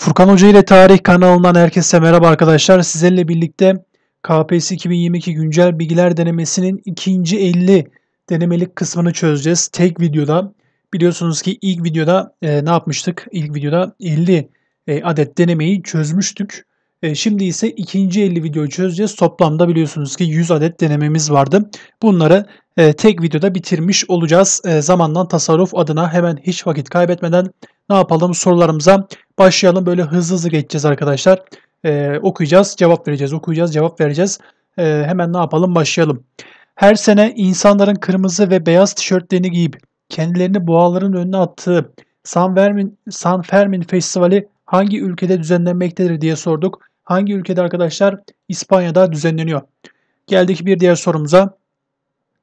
Furkan Hoca ile Tarih kanalından herkese merhaba arkadaşlar. Sizlerle birlikte KPSS 2022 güncel bilgiler denemesinin ikinci 50 denemelik kısmını çözeceğiz. Tek videoda biliyorsunuz ki ilk videoda e, ne yapmıştık? İlk videoda 50 e, adet denemeyi çözmüştük. Ee, şimdi ise ikinci 50 videoyu çözeceğiz. Toplamda biliyorsunuz ki 100 adet denememiz vardı. Bunları e, tek videoda bitirmiş olacağız. E, zamandan tasarruf adına hemen hiç vakit kaybetmeden ne yapalım sorularımıza başlayalım. Böyle hızlı hızlı geçeceğiz arkadaşlar. E, okuyacağız, cevap vereceğiz, okuyacağız, cevap vereceğiz. Hemen ne yapalım başlayalım. Her sene insanların kırmızı ve beyaz tişörtlerini giyip kendilerini boğaların önüne attığı San Fermin, San Fermin Festivali hangi ülkede düzenlenmektedir diye sorduk. Hangi ülkede arkadaşlar? İspanya'da düzenleniyor. Geldik bir diğer sorumuza.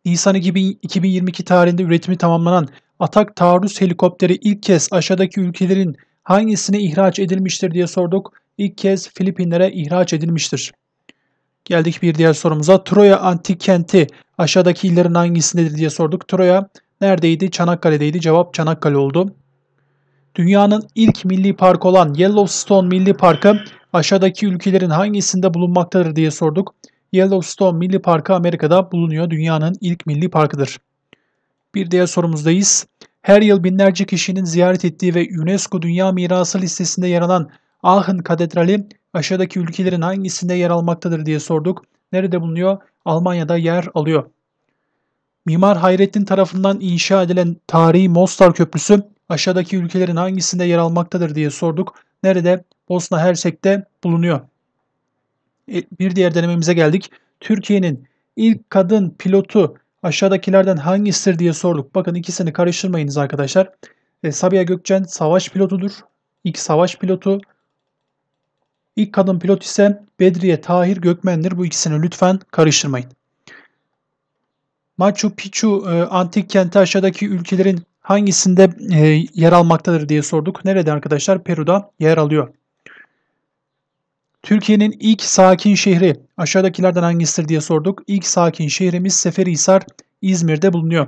Nisan 2022 tarihinde üretimi tamamlanan Atak taarruz helikopteri ilk kez aşağıdaki ülkelerin hangisine ihraç edilmiştir diye sorduk. İlk kez Filipinlere ihraç edilmiştir. Geldik bir diğer sorumuza. Troya antik kenti aşağıdaki illerin hangisindedir diye sorduk. Troya neredeydi? Çanakkale'deydi. Cevap Çanakkale oldu. Dünyanın ilk milli parkı olan Yellowstone Milli Parkı aşağıdaki ülkelerin hangisinde bulunmaktadır diye sorduk. Yellowstone Milli Parkı Amerika'da bulunuyor. Dünyanın ilk milli parkıdır. Bir diğer sorumuzdayız. Her yıl binlerce kişinin ziyaret ettiği ve UNESCO Dünya Mirası listesinde yer alan Aachen Katedrali aşağıdaki ülkelerin hangisinde yer almaktadır diye sorduk. Nerede bulunuyor? Almanya'da yer alıyor. Mimar Hayrettin tarafından inşa edilen tarihi Mostar Köprüsü aşağıdaki ülkelerin hangisinde yer almaktadır diye sorduk. Nerede? Bosna Hersek'te bulunuyor. E, bir diğer denememize geldik. Türkiye'nin ilk kadın pilotu aşağıdakilerden hangisidir diye sorduk. Bakın ikisini karıştırmayınız arkadaşlar. E, Sabiha Gökçen savaş pilotudur. İlk savaş pilotu. İlk kadın pilot ise Bedriye Tahir Gökmen'dir. Bu ikisini lütfen karıştırmayın. Machu Picchu e, antik kenti aşağıdaki ülkelerin hangisinde yer almaktadır diye sorduk. Nerede arkadaşlar? Peru'da yer alıyor. Türkiye'nin ilk sakin şehri aşağıdakilerden hangisidir diye sorduk. İlk sakin şehrimiz Seferihisar İzmir'de bulunuyor.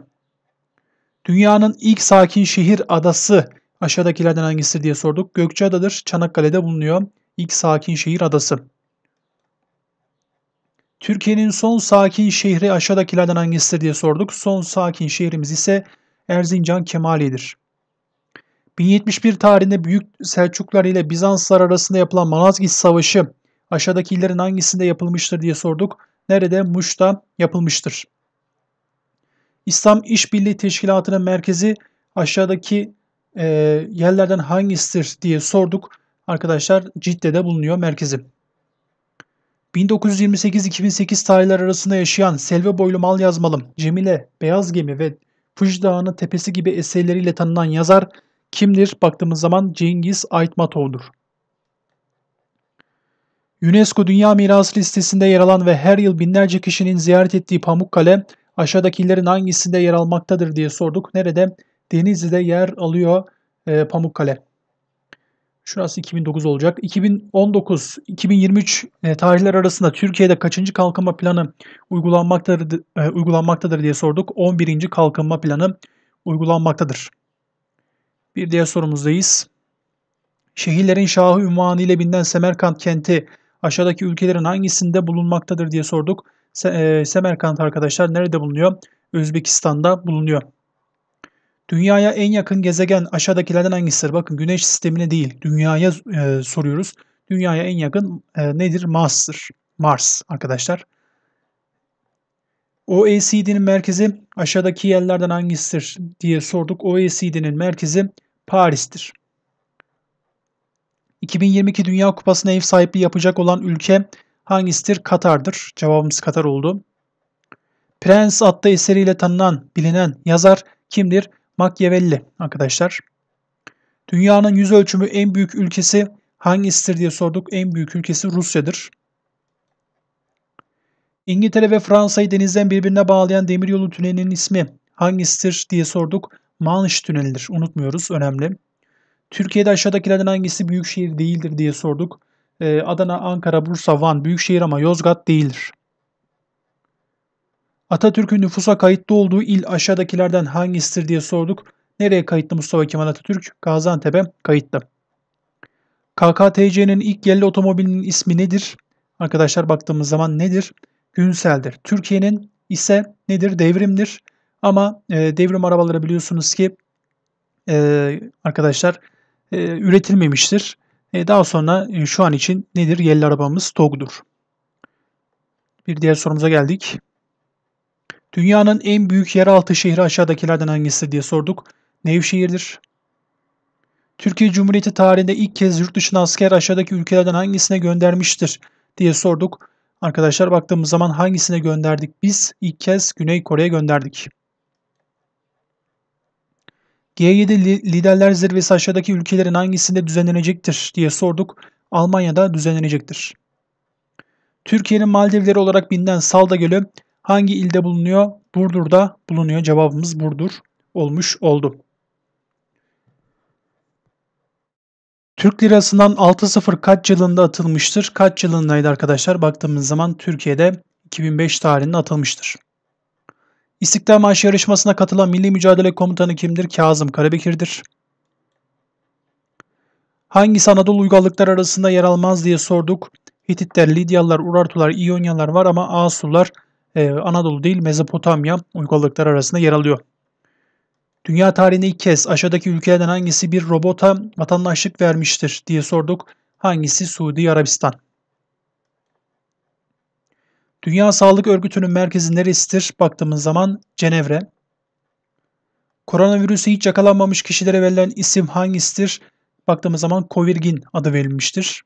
Dünyanın ilk sakin şehir adası aşağıdakilerden hangisidir diye sorduk. Gökçeada'dır. Çanakkale'de bulunuyor. İlk sakin şehir adası. Türkiye'nin son sakin şehri aşağıdakilerden hangisidir diye sorduk. Son sakin şehrimiz ise Erzincan Kemali'dir. 1071 tarihinde Büyük Selçuklar ile Bizanslar arasında yapılan Manazgirt Savaşı aşağıdaki illerin hangisinde yapılmıştır diye sorduk. Nerede? Muş'ta yapılmıştır. İslam İşbirliği Teşkilatı'nın merkezi aşağıdaki e, yerlerden hangisidir diye sorduk. Arkadaşlar Cidde'de bulunuyor merkezi. 1928-2008 tarihler arasında yaşayan Selve Boylu Mal Yazmalım, Cemile, Beyaz Gemi ve Fuj Dağı'nın Tepesi gibi eserleriyle tanınan yazar kimdir? Baktığımız zaman Cengiz Aytmatov'dur. UNESCO Dünya Mirası listesinde yer alan ve her yıl binlerce kişinin ziyaret ettiği Pamukkale aşağıdakilerin hangisinde yer almaktadır diye sorduk. Nerede? Denizli'de yer alıyor e, Pamukkale. Şurası 2009 olacak. 2019, 2023 e, tarihler arasında Türkiye'de kaçıncı kalkınma planı uygulanmaktadır, e, uygulanmaktadır diye sorduk. 11. kalkınma planı uygulanmaktadır. Bir diğer sorumuzdayız. Şehirlerin şahı ünvanı ile bilinen Semerkant kenti aşağıdaki ülkelerin hangisinde bulunmaktadır diye sorduk. Se e, Semerkant arkadaşlar nerede bulunuyor? Özbekistan'da bulunuyor. Dünyaya en yakın gezegen aşağıdakilerden hangisidir? Bakın güneş sistemine değil dünyaya e, soruyoruz. Dünyaya en yakın e, nedir? Mars'tır. Mars arkadaşlar. OECD'nin merkezi aşağıdaki yerlerden hangisidir diye sorduk. OECD'nin merkezi Paris'tir. 2022 Dünya Kupası'na ev sahipliği yapacak olan ülke hangisidir? Katar'dır. Cevabımız Katar oldu. Prens adlı eseriyle tanınan, bilinen yazar kimdir? Machiavelli arkadaşlar. Dünyanın yüz ölçümü en büyük ülkesi hangisidir diye sorduk. En büyük ülkesi Rusya'dır. İngiltere ve Fransa'yı denizden birbirine bağlayan demiryolu tünelinin ismi hangisidir diye sorduk. Manş tünelidir. Unutmuyoruz. Önemli. Türkiye'de aşağıdakilerden hangisi büyük şehir değildir diye sorduk. Ee, Adana, Ankara, Bursa, Van büyük şehir ama Yozgat değildir. Atatürk'ün nüfusa kayıtlı olduğu il aşağıdakilerden hangisidir diye sorduk. Nereye kayıtlı Mustafa Kemal Atatürk? Gaziantep'e kayıtlı. KKTC'nin ilk yerli otomobilinin ismi nedir? Arkadaşlar baktığımız zaman nedir? Günsel'dir. Türkiye'nin ise nedir? Devrimdir. Ama e, devrim arabaları biliyorsunuz ki e, arkadaşlar e, üretilmemiştir. E, daha sonra e, şu an için nedir? Yelli arabamız TOG'dur. Bir diğer sorumuza geldik. Dünyanın en büyük yeraltı şehri aşağıdakilerden hangisi diye sorduk. Nevşehir'dir. Türkiye Cumhuriyeti tarihinde ilk kez yurt dışına asker aşağıdaki ülkelerden hangisine göndermiştir diye sorduk. Arkadaşlar baktığımız zaman hangisine gönderdik biz? ilk kez Güney Kore'ye gönderdik. G7 Liderler Zirvesi aşağıdaki ülkelerin hangisinde düzenlenecektir diye sorduk. Almanya'da düzenlenecektir. Türkiye'nin Maldivleri olarak bilinen Salda Gölü hangi ilde bulunuyor? Burdur'da bulunuyor. Cevabımız Burdur olmuş oldu. Türk lirasından 6.0 kaç yılında atılmıştır? Kaç yılındaydı arkadaşlar? Baktığımız zaman Türkiye'de 2005 tarihinde atılmıştır. İstiklal Marşı yarışmasına katılan Milli Mücadele Komutanı kimdir? Kazım Karabekir'dir. Hangisi Anadolu uygarlıklar arasında yer almaz diye sorduk. Hititler, Lidyalılar, Urartular, İyonyalar var ama Asurlar e, Anadolu değil Mezopotamya uygarlıklar arasında yer alıyor. Dünya tarihinde ilk kez aşağıdaki ülkelerden hangisi bir robota vatandaşlık vermiştir diye sorduk. Hangisi Suudi Arabistan? Dünya Sağlık Örgütü'nün merkezi neresidir? Baktığımız zaman Cenevre. Koronavirüsü hiç yakalanmamış kişilere verilen isim hangisidir? Baktığımız zaman Covirgin adı verilmiştir.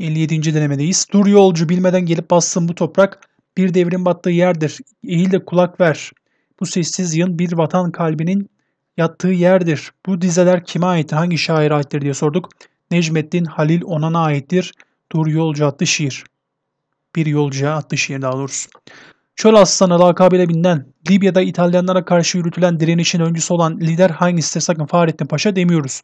57. denemedeyiz. Dur yolcu bilmeden gelip bastığın bu toprak bir devrin battığı yerdir. Eğil de kulak ver. Bu sessiz yığın bir vatan kalbinin yattığı yerdir. Bu dizeler kime ait, hangi şaire aittir diye sorduk. Necmettin Halil Onan'a aittir. Dur Yolcu adlı şiir. Bir yolcuya adlı şiir daha doğrusu. Çöl aslanı lakabıyla binden. Libya'da İtalyanlara karşı yürütülen direnişin öncüsü olan lider hangisidir sakın Fahrettin Paşa demiyoruz.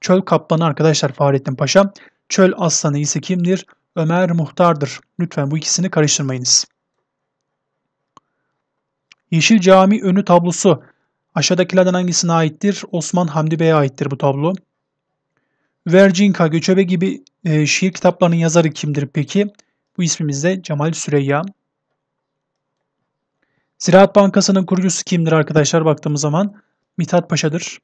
Çöl kaplanı arkadaşlar Fahrettin Paşa. Çöl aslanı ise kimdir? Ömer Muhtar'dır. Lütfen bu ikisini karıştırmayınız. Yeşil Cami önü tablosu. Aşağıdakilerden hangisine aittir? Osman Hamdi Bey'e aittir bu tablo. Vercinka, Göçebe gibi e, şiir kitaplarının yazarı kimdir peki? Bu ismimiz de Cemal Süreyya. Ziraat Bankası'nın kurucusu kimdir arkadaşlar baktığımız zaman? Mithat Paşa'dır.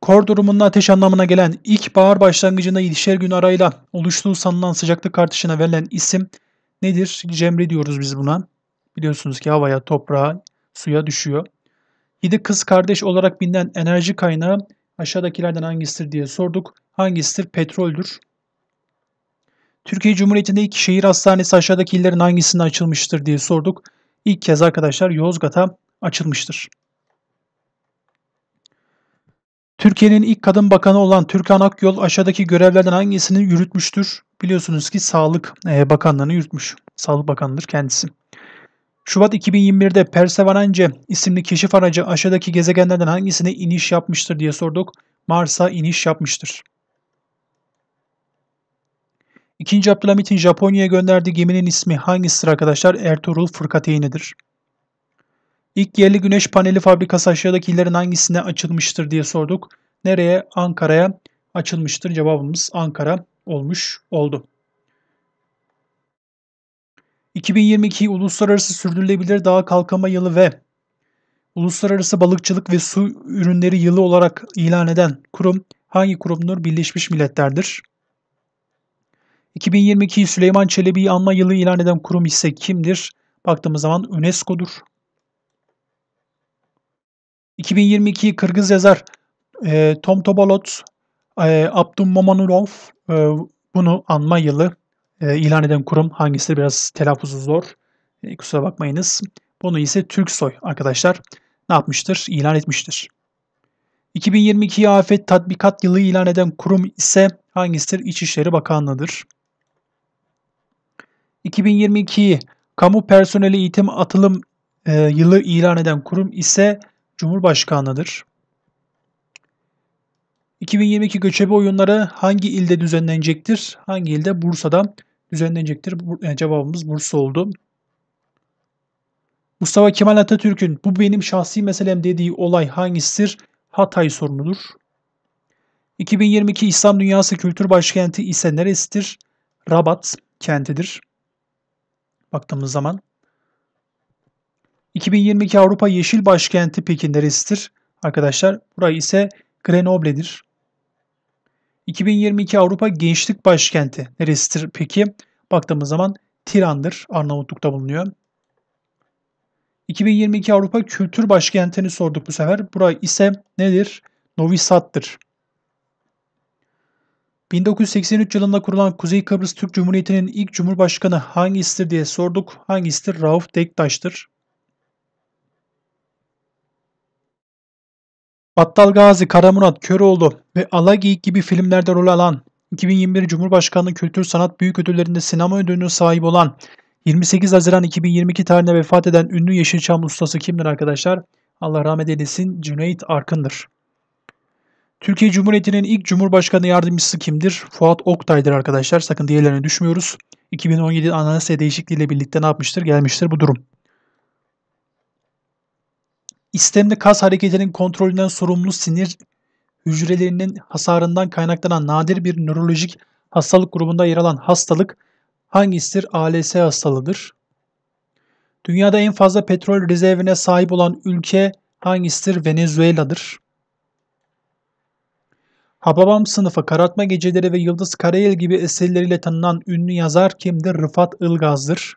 Kor durumunun ateş anlamına gelen ilk ilkbahar başlangıcında 7'şer gün arayla oluştuğu sanılan sıcaklık artışına verilen isim nedir? Cemre diyoruz biz buna biliyorsunuz ki havaya, toprağa, suya düşüyor. Yedi kız kardeş olarak bilinen enerji kaynağı aşağıdakilerden hangisidir diye sorduk. Hangisidir? Petroldür. Türkiye Cumhuriyeti'nde ilk şehir hastanesi aşağıdaki illerin hangisinde açılmıştır diye sorduk. İlk kez arkadaşlar Yozgat'a açılmıştır. Türkiye'nin ilk kadın bakanı olan Türkan Akyol aşağıdaki görevlerden hangisini yürütmüştür? Biliyorsunuz ki Sağlık e, Bakanlığı'nı yürütmüş. Sağlık Bakanı'dır kendisi. Şubat 2021'de Perseverance isimli keşif aracı aşağıdaki gezegenlerden hangisine iniş yapmıştır diye sorduk. Mars'a iniş yapmıştır. 2. Abdülhamit'in Japonya'ya gönderdiği geminin ismi hangisidir arkadaşlar? Ertuğrul Fırkateyni'dir. İlk yerli güneş paneli fabrikası aşağıdaki illerin hangisine açılmıştır diye sorduk. Nereye? Ankara'ya açılmıştır. Cevabımız Ankara olmuş oldu. 2022 Uluslararası Sürdürülebilir Dağ Kalkama Yılı ve Uluslararası Balıkçılık ve Su Ürünleri Yılı olarak ilan eden kurum hangi kurumdur? Birleşmiş Milletler'dir. 2022 Süleyman Çelebi'yi anma yılı ilan eden kurum ise kimdir? Baktığımız zaman UNESCO'dur. 2022 Kırgız yazar e, Tom Tobolot, e, Abdum Momonurov e, bunu anma yılı e, ilan eden kurum hangisi biraz telaffuzu zor. E, kusura bakmayınız. Bunu ise Türksoy arkadaşlar ne yapmıştır? İlan etmiştir. 2022 afet tatbikat yılı ilan eden kurum ise hangisidir? İçişleri Bakanlığı'dır. 2022 kamu personeli eğitim atılım e, yılı ilan eden kurum ise Cumhurbaşkanlığı'dır. 2022 göçebe oyunları hangi ilde düzenlenecektir? Hangi ilde? Bursa'da düzenlenecektir. cevabımız Bursa oldu. Mustafa Kemal Atatürk'ün bu benim şahsi meselem dediği olay hangisidir? Hatay sorunudur. 2022 İslam Dünyası Kültür Başkenti ise neresidir? Rabat kentidir. Baktığımız zaman. 2022 Avrupa Yeşil Başkenti peki neresidir? Arkadaşlar burayı ise Grenoble'dir. 2022 Avrupa Gençlik Başkenti neresidir peki? Baktığımız zaman Tiran'dır. Arnavutluk'ta bulunuyor. 2022 Avrupa Kültür Başkenti'ni sorduk bu sefer. Burası ise nedir? Novi Sad'dır. 1983 yılında kurulan Kuzey Kıbrıs Türk Cumhuriyeti'nin ilk cumhurbaşkanı hangisidir diye sorduk. Hangisidir? Rauf Dektaş'tır. Battal Gazi, Karamurat, Köroğlu ve Alagiyik gibi filmlerde rol alan, 2021 Cumhurbaşkanlığı Kültür Sanat Büyük Ödülleri'nde sinema ödülünün sahip olan, 28 Haziran 2022 tarihinde vefat eden ünlü Yeşilçam ustası kimdir arkadaşlar? Allah rahmet eylesin Cüneyt Arkın'dır. Türkiye Cumhuriyeti'nin ilk Cumhurbaşkanı yardımcısı kimdir? Fuat Oktay'dır arkadaşlar. Sakın diğerlerine düşmüyoruz. 2017 anayasa değişikliğiyle birlikte ne yapmıştır? Gelmiştir bu durum. İstemli kas hareketinin kontrolünden sorumlu sinir hücrelerinin hasarından kaynaklanan nadir bir nörolojik hastalık grubunda yer alan hastalık hangisidir? ALS hastalığıdır. Dünyada en fazla petrol rezervine sahip olan ülke hangisidir? Venezuela'dır. Hababam sınıfı, Karatma Geceleri ve Yıldız Karayel gibi eserleriyle tanınan ünlü yazar kimdir? Rıfat Ilgaz'dır.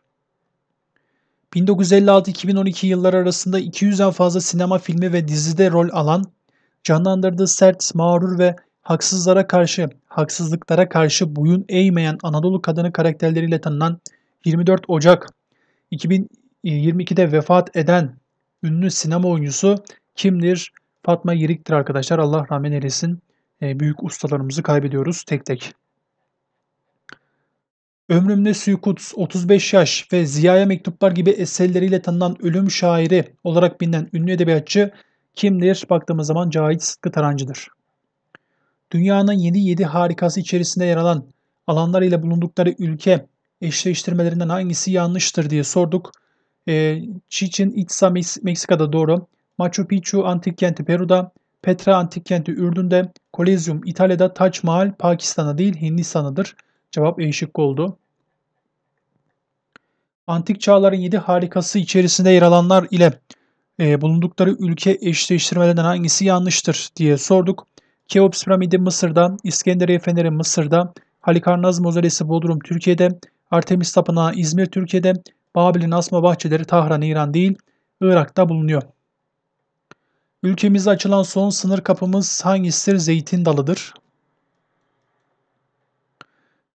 1956-2012 yılları arasında 200'den fazla sinema filmi ve dizide rol alan, canlandırdığı sert, mağrur ve haksızlara karşı, haksızlıklara karşı boyun eğmeyen Anadolu kadını karakterleriyle tanınan 24 Ocak 2022'de vefat eden ünlü sinema oyuncusu kimdir? Fatma Yirik'tir arkadaşlar. Allah rahmet eylesin. Ee, büyük ustalarımızı kaybediyoruz tek tek. Ömrümde Suykuts, 35 yaş ve Ziya'ya mektuplar gibi eserleriyle tanınan ölüm şairi olarak bilinen ünlü edebiyatçı kimdir? Baktığımız zaman Cahit Sıtkı Tarancı'dır. Dünyanın yeni yedi harikası içerisinde yer alan alanlar ile bulundukları ülke eşleştirmelerinden hangisi yanlıştır diye sorduk. E, Chichen Itza Meksika'da doğru. Machu Picchu antik kenti Peru'da. Petra antik kenti Ürdün'de. Kolezyum İtalya'da. Taç Mahal Pakistan'a değil Hindistan'adır. Cevap E şıkkı oldu. Antik çağların 7 harikası içerisinde yer alanlar ile e, bulundukları ülke eşleştirmelerinden hangisi yanlıştır diye sorduk. Keops piramidi Mısır'da, İskenderiye Feneri Mısır'da, Halikarnaz Mozelesi Bodrum Türkiye'de, Artemis Tapınağı İzmir Türkiye'de, Babil'in asma bahçeleri Tahran İran değil, Irak'ta bulunuyor. Ülkemizde açılan son sınır kapımız hangisidir? Zeytin dalıdır.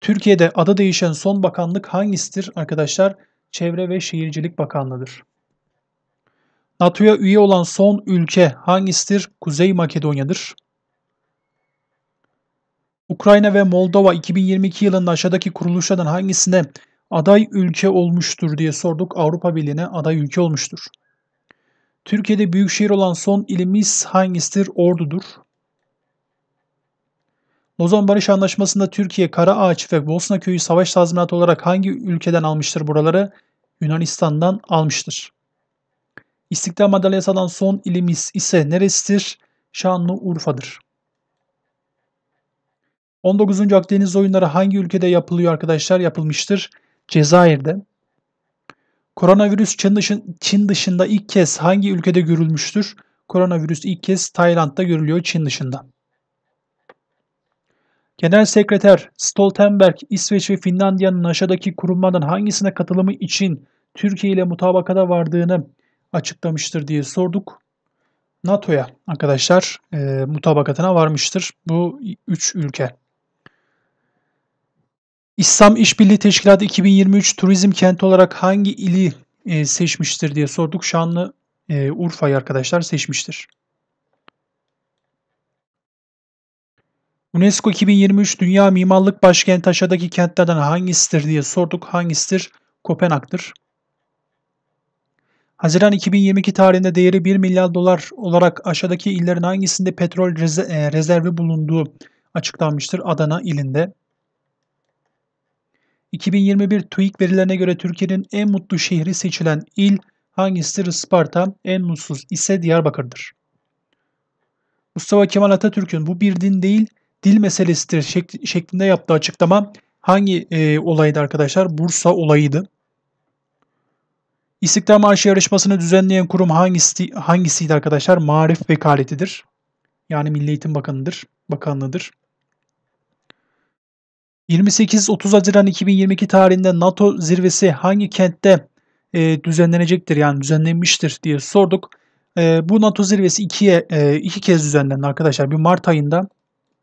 Türkiye'de adı değişen son bakanlık hangisidir arkadaşlar? Çevre ve Şehircilik Bakanlığı'dır. NATO'ya üye olan son ülke hangisidir? Kuzey Makedonya'dır. Ukrayna ve Moldova 2022 yılında aşağıdaki kuruluşlardan hangisine aday ülke olmuştur diye sorduk. Avrupa Birliği'ne aday ülke olmuştur. Türkiye'de büyük şehir olan son ilimiz hangisidir? Ordu'dur. Lozon Barış Anlaşması'nda Türkiye, Kara Ağaç ve Bosna Köyü savaş tazminatı olarak hangi ülkeden almıştır buraları? Yunanistan'dan almıştır. İstiklal Madalyası alan son ilimiz ise neresidir? Şanlıurfa'dır. 19. Akdeniz oyunları hangi ülkede yapılıyor arkadaşlar? Yapılmıştır. Cezayir'de. Koronavirüs Çin, dışın, Çin dışında ilk kez hangi ülkede görülmüştür? Koronavirüs ilk kez Tayland'da görülüyor Çin dışında. Genel Sekreter Stoltenberg, İsveç ve Finlandiya'nın aşağıdaki kurumlardan hangisine katılımı için Türkiye ile mutabakata vardığını açıklamıştır diye sorduk. NATO'ya arkadaşlar e, mutabakatına varmıştır bu üç ülke. İslam İşbirliği Teşkilatı 2023 turizm kenti olarak hangi ili e, seçmiştir diye sorduk. Şanlı e, Urfa'yı arkadaşlar seçmiştir. UNESCO 2023 Dünya Mimarlık Başkenti aşağıdaki kentlerden hangisidir diye sorduk. Hangisidir? Kopenhag'dır. Haziran 2022 tarihinde değeri 1 milyar dolar olarak aşağıdaki illerin hangisinde petrol e, rezervi bulunduğu açıklanmıştır Adana ilinde. 2021 TÜİK verilerine göre Türkiye'nin en mutlu şehri seçilen il hangisidir? Isparta, en mutsuz ise Diyarbakır'dır. Mustafa Kemal Atatürk'ün bu bir din değil, dil meselesidir şek şeklinde yaptığı açıklama hangi e, olaydı arkadaşlar? Bursa olayıydı. İstiklal Marşı yarışmasını düzenleyen kurum hangisi hangisiydi arkadaşlar? Marif Vekaletidir. Yani Milli Eğitim Bakanı'dır, Bakanlığı'dır. 28-30 Haziran 2022 tarihinde NATO zirvesi hangi kentte e, düzenlenecektir yani düzenlenmiştir diye sorduk. E, bu NATO zirvesi ikiye e, iki kez düzenlendi arkadaşlar. Bir Mart ayında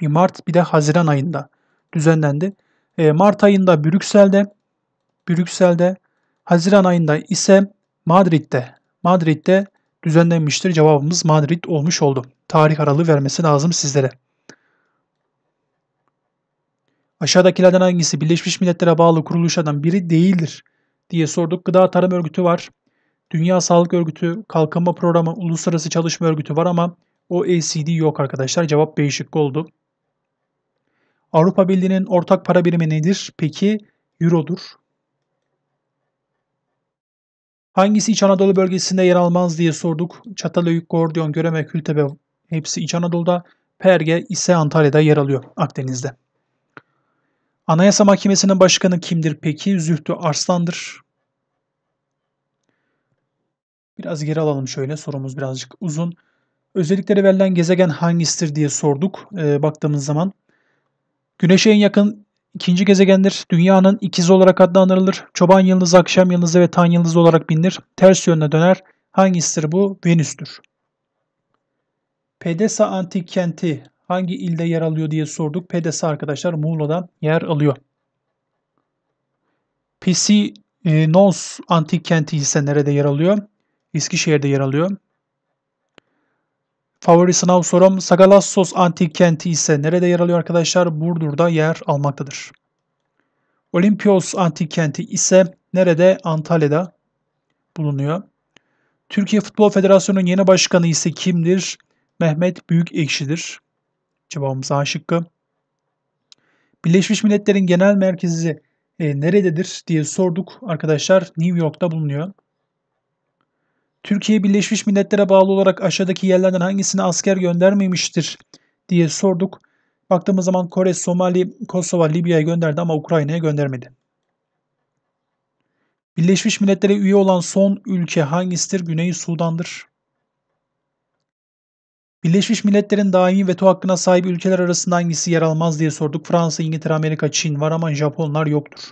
bir Mart bir de Haziran ayında düzenlendi. E, Mart ayında Brüksel'de, Brüksel'de, Haziran ayında ise Madrid'de, Madrid'de düzenlenmiştir. Cevabımız Madrid olmuş oldu. Tarih aralığı vermesi lazım sizlere. Aşağıdakilerden hangisi Birleşmiş Milletler'e bağlı kuruluşlardan biri değildir diye sorduk. Gıda Tarım Örgütü var. Dünya Sağlık Örgütü, Kalkınma Programı, Uluslararası Çalışma Örgütü var ama o ACD e yok arkadaşlar. Cevap B şıkkı oldu. Avrupa Birliği'nin ortak para birimi nedir? Peki Euro'dur. Hangisi İç Anadolu bölgesinde yer almaz diye sorduk. Çatalhöyük, Gordiyon, Göreme, Kültepe hepsi İç Anadolu'da. Perge ise Antalya'da yer alıyor Akdeniz'de. Anayasa Mahkemesi'nin başkanı kimdir peki? Zühtü Arslan'dır. Biraz geri alalım şöyle sorumuz birazcık uzun. Özellikleri verilen gezegen hangisidir diye sorduk e, baktığımız zaman. Güneş'e en yakın ikinci gezegendir. Dünyanın ikizi olarak adlandırılır. Çoban yıldızı, akşam yıldızı ve tan yıldızı olarak bilinir. Ters yönüne döner. Hangisidir bu? Venüs'tür. Pedesa antik kenti hangi ilde yer alıyor diye sorduk. Pedesa arkadaşlar Muğla'dan yer alıyor. Pisinos antik kenti ise nerede yer alıyor? Eskişehir'de yer alıyor. Favori sınav sorum Sagalassos antik kenti ise nerede yer alıyor arkadaşlar? Burdur'da yer almaktadır. Olimpios antik kenti ise nerede? Antalya'da bulunuyor. Türkiye Futbol Federasyonu'nun yeni başkanı ise kimdir? Mehmet Büyük Büyükekşi'dir. Cevabımız A şıkkı. Birleşmiş Milletler'in genel merkezi e, nerededir diye sorduk arkadaşlar. New York'ta bulunuyor. Türkiye Birleşmiş Milletler'e bağlı olarak aşağıdaki yerlerden hangisine asker göndermemiştir diye sorduk. Baktığımız zaman Kore, Somali, Kosova, Libya'ya gönderdi ama Ukrayna'ya göndermedi. Birleşmiş Milletler'e üye olan son ülke hangisidir? Güney Sudan'dır. Birleşmiş Milletler'in daimi veto hakkına sahip ülkeler arasında hangisi yer almaz diye sorduk. Fransa, İngiltere, Amerika, Çin var ama Japonlar yoktur.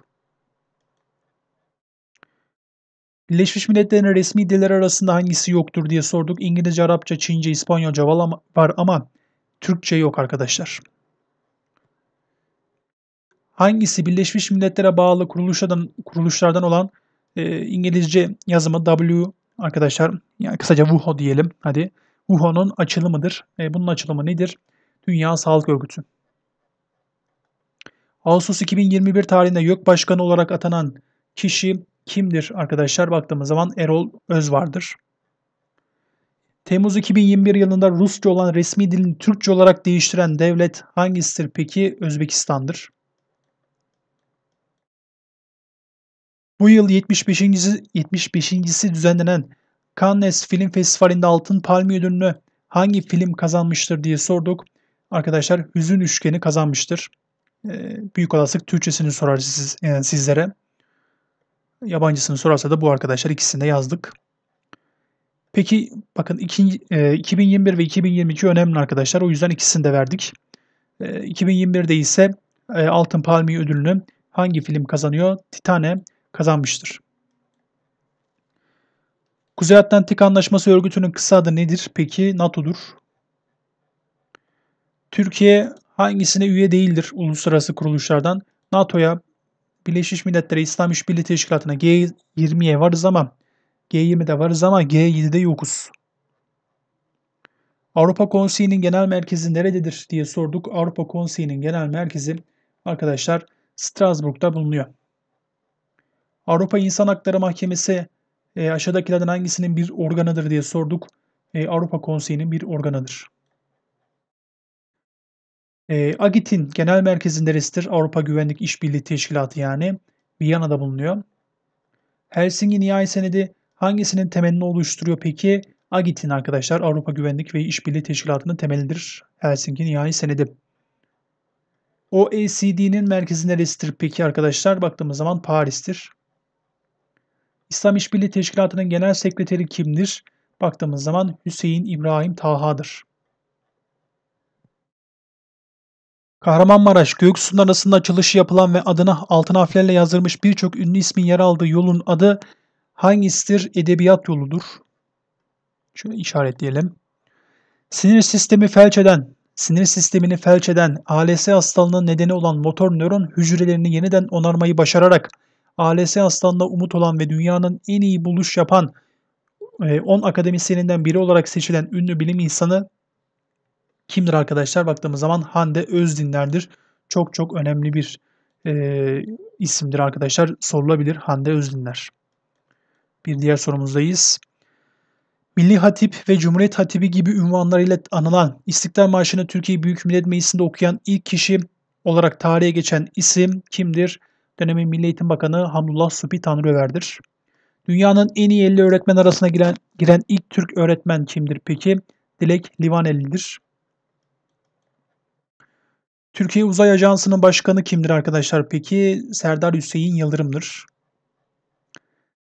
Birleşmiş Milletler'in resmi diller arasında hangisi yoktur diye sorduk. İngilizce, Arapça, Çince, İspanyolca var ama Türkçe yok arkadaşlar. Hangisi Birleşmiş Milletler'e bağlı kuruluşlardan, kuruluşlardan olan e, İngilizce yazımı W arkadaşlar yani kısaca WHO diyelim hadi. WHO'nun açılımıdır. E, bunun açılımı nedir? Dünya Sağlık Örgütü. Ağustos 2021 tarihinde YÖK Başkanı olarak atanan kişi kimdir arkadaşlar? Baktığımız zaman Erol Öz vardır. Temmuz 2021 yılında Rusça olan resmi dilini Türkçe olarak değiştiren devlet hangisidir peki? Özbekistan'dır. Bu yıl 75. 75.si düzenlenen Cannes Film Festivali'nde Altın Palmiye ödülünü hangi film kazanmıştır diye sorduk. Arkadaşlar Hüzün Üçgeni kazanmıştır. Ee, büyük olasılık Türkçesini sorar siz, yani sizlere. Yabancısını sorarsa da bu arkadaşlar ikisini de yazdık. Peki bakın 2021 e, ve 2022 önemli arkadaşlar. O yüzden ikisini de verdik. 2021'de e, ise e, Altın Palmiye ödülünü hangi film kazanıyor? Titane kazanmıştır. Kuzey Atlantik Anlaşması Örgütü'nün kısa adı nedir? Peki NATO'dur. Türkiye hangisine üye değildir uluslararası kuruluşlardan? NATO'ya, Birleşmiş Milletler İslam İşbirliği Teşkilatı'na G20'ye varız ama G20'de varız ama G7'de yokuz. Avrupa Konseyi'nin genel merkezi nerededir diye sorduk. Avrupa Konseyi'nin genel merkezi arkadaşlar Strasbourg'da bulunuyor. Avrupa İnsan Hakları Mahkemesi e, aşağıdakilerden hangisinin bir organıdır diye sorduk. E, Avrupa Konseyi'nin bir organıdır. E, Agit'in genel merkezi neresidir? Avrupa Güvenlik İşbirliği Teşkilatı yani Viyana'da bulunuyor. Helsinki nihai senedi hangisinin temelini oluşturuyor peki? Agit'in arkadaşlar Avrupa Güvenlik ve İşbirliği Teşkilatı'nın temelidir Helsinki nihai senedi. OECD'nin merkezi neresidir peki arkadaşlar? Baktığımız zaman Paris'tir. İslam İşbirliği Teşkilatı'nın genel sekreteri kimdir? Baktığımız zaman Hüseyin İbrahim Taha'dır. Kahramanmaraş Göksu'nun arasında açılışı yapılan ve adına altın harflerle yazdırmış birçok ünlü ismin yer aldığı yolun adı hangisidir? Edebiyat yoludur. Şöyle işaretleyelim. Sinir sistemi felç eden, sinir sistemini felç eden ALS hastalığının nedeni olan motor nöron hücrelerini yeniden onarmayı başararak ALS hastalığına umut olan ve dünyanın en iyi buluş yapan 10 e, akademisyeninden biri olarak seçilen ünlü bilim insanı kimdir arkadaşlar? Baktığımız zaman Hande Özdinler'dir. Çok çok önemli bir e, isimdir arkadaşlar. Sorulabilir Hande Özdinler. Bir diğer sorumuzdayız. Milli Hatip ve Cumhuriyet Hatibi gibi ünvanlarıyla anılan İstiklal Marşı'nı Türkiye Büyük Millet Meclisi'nde okuyan ilk kişi olarak tarihe geçen isim kimdir? Dönemin Milli Eğitim Bakanı Hamdullah Supi Tanrıöver'dir. Dünyanın en iyi 50 öğretmen arasına giren, giren ilk Türk öğretmen kimdir peki? Dilek Livaneli'dir. Türkiye Uzay Ajansı'nın başkanı kimdir arkadaşlar peki? Serdar Hüseyin Yıldırım'dır.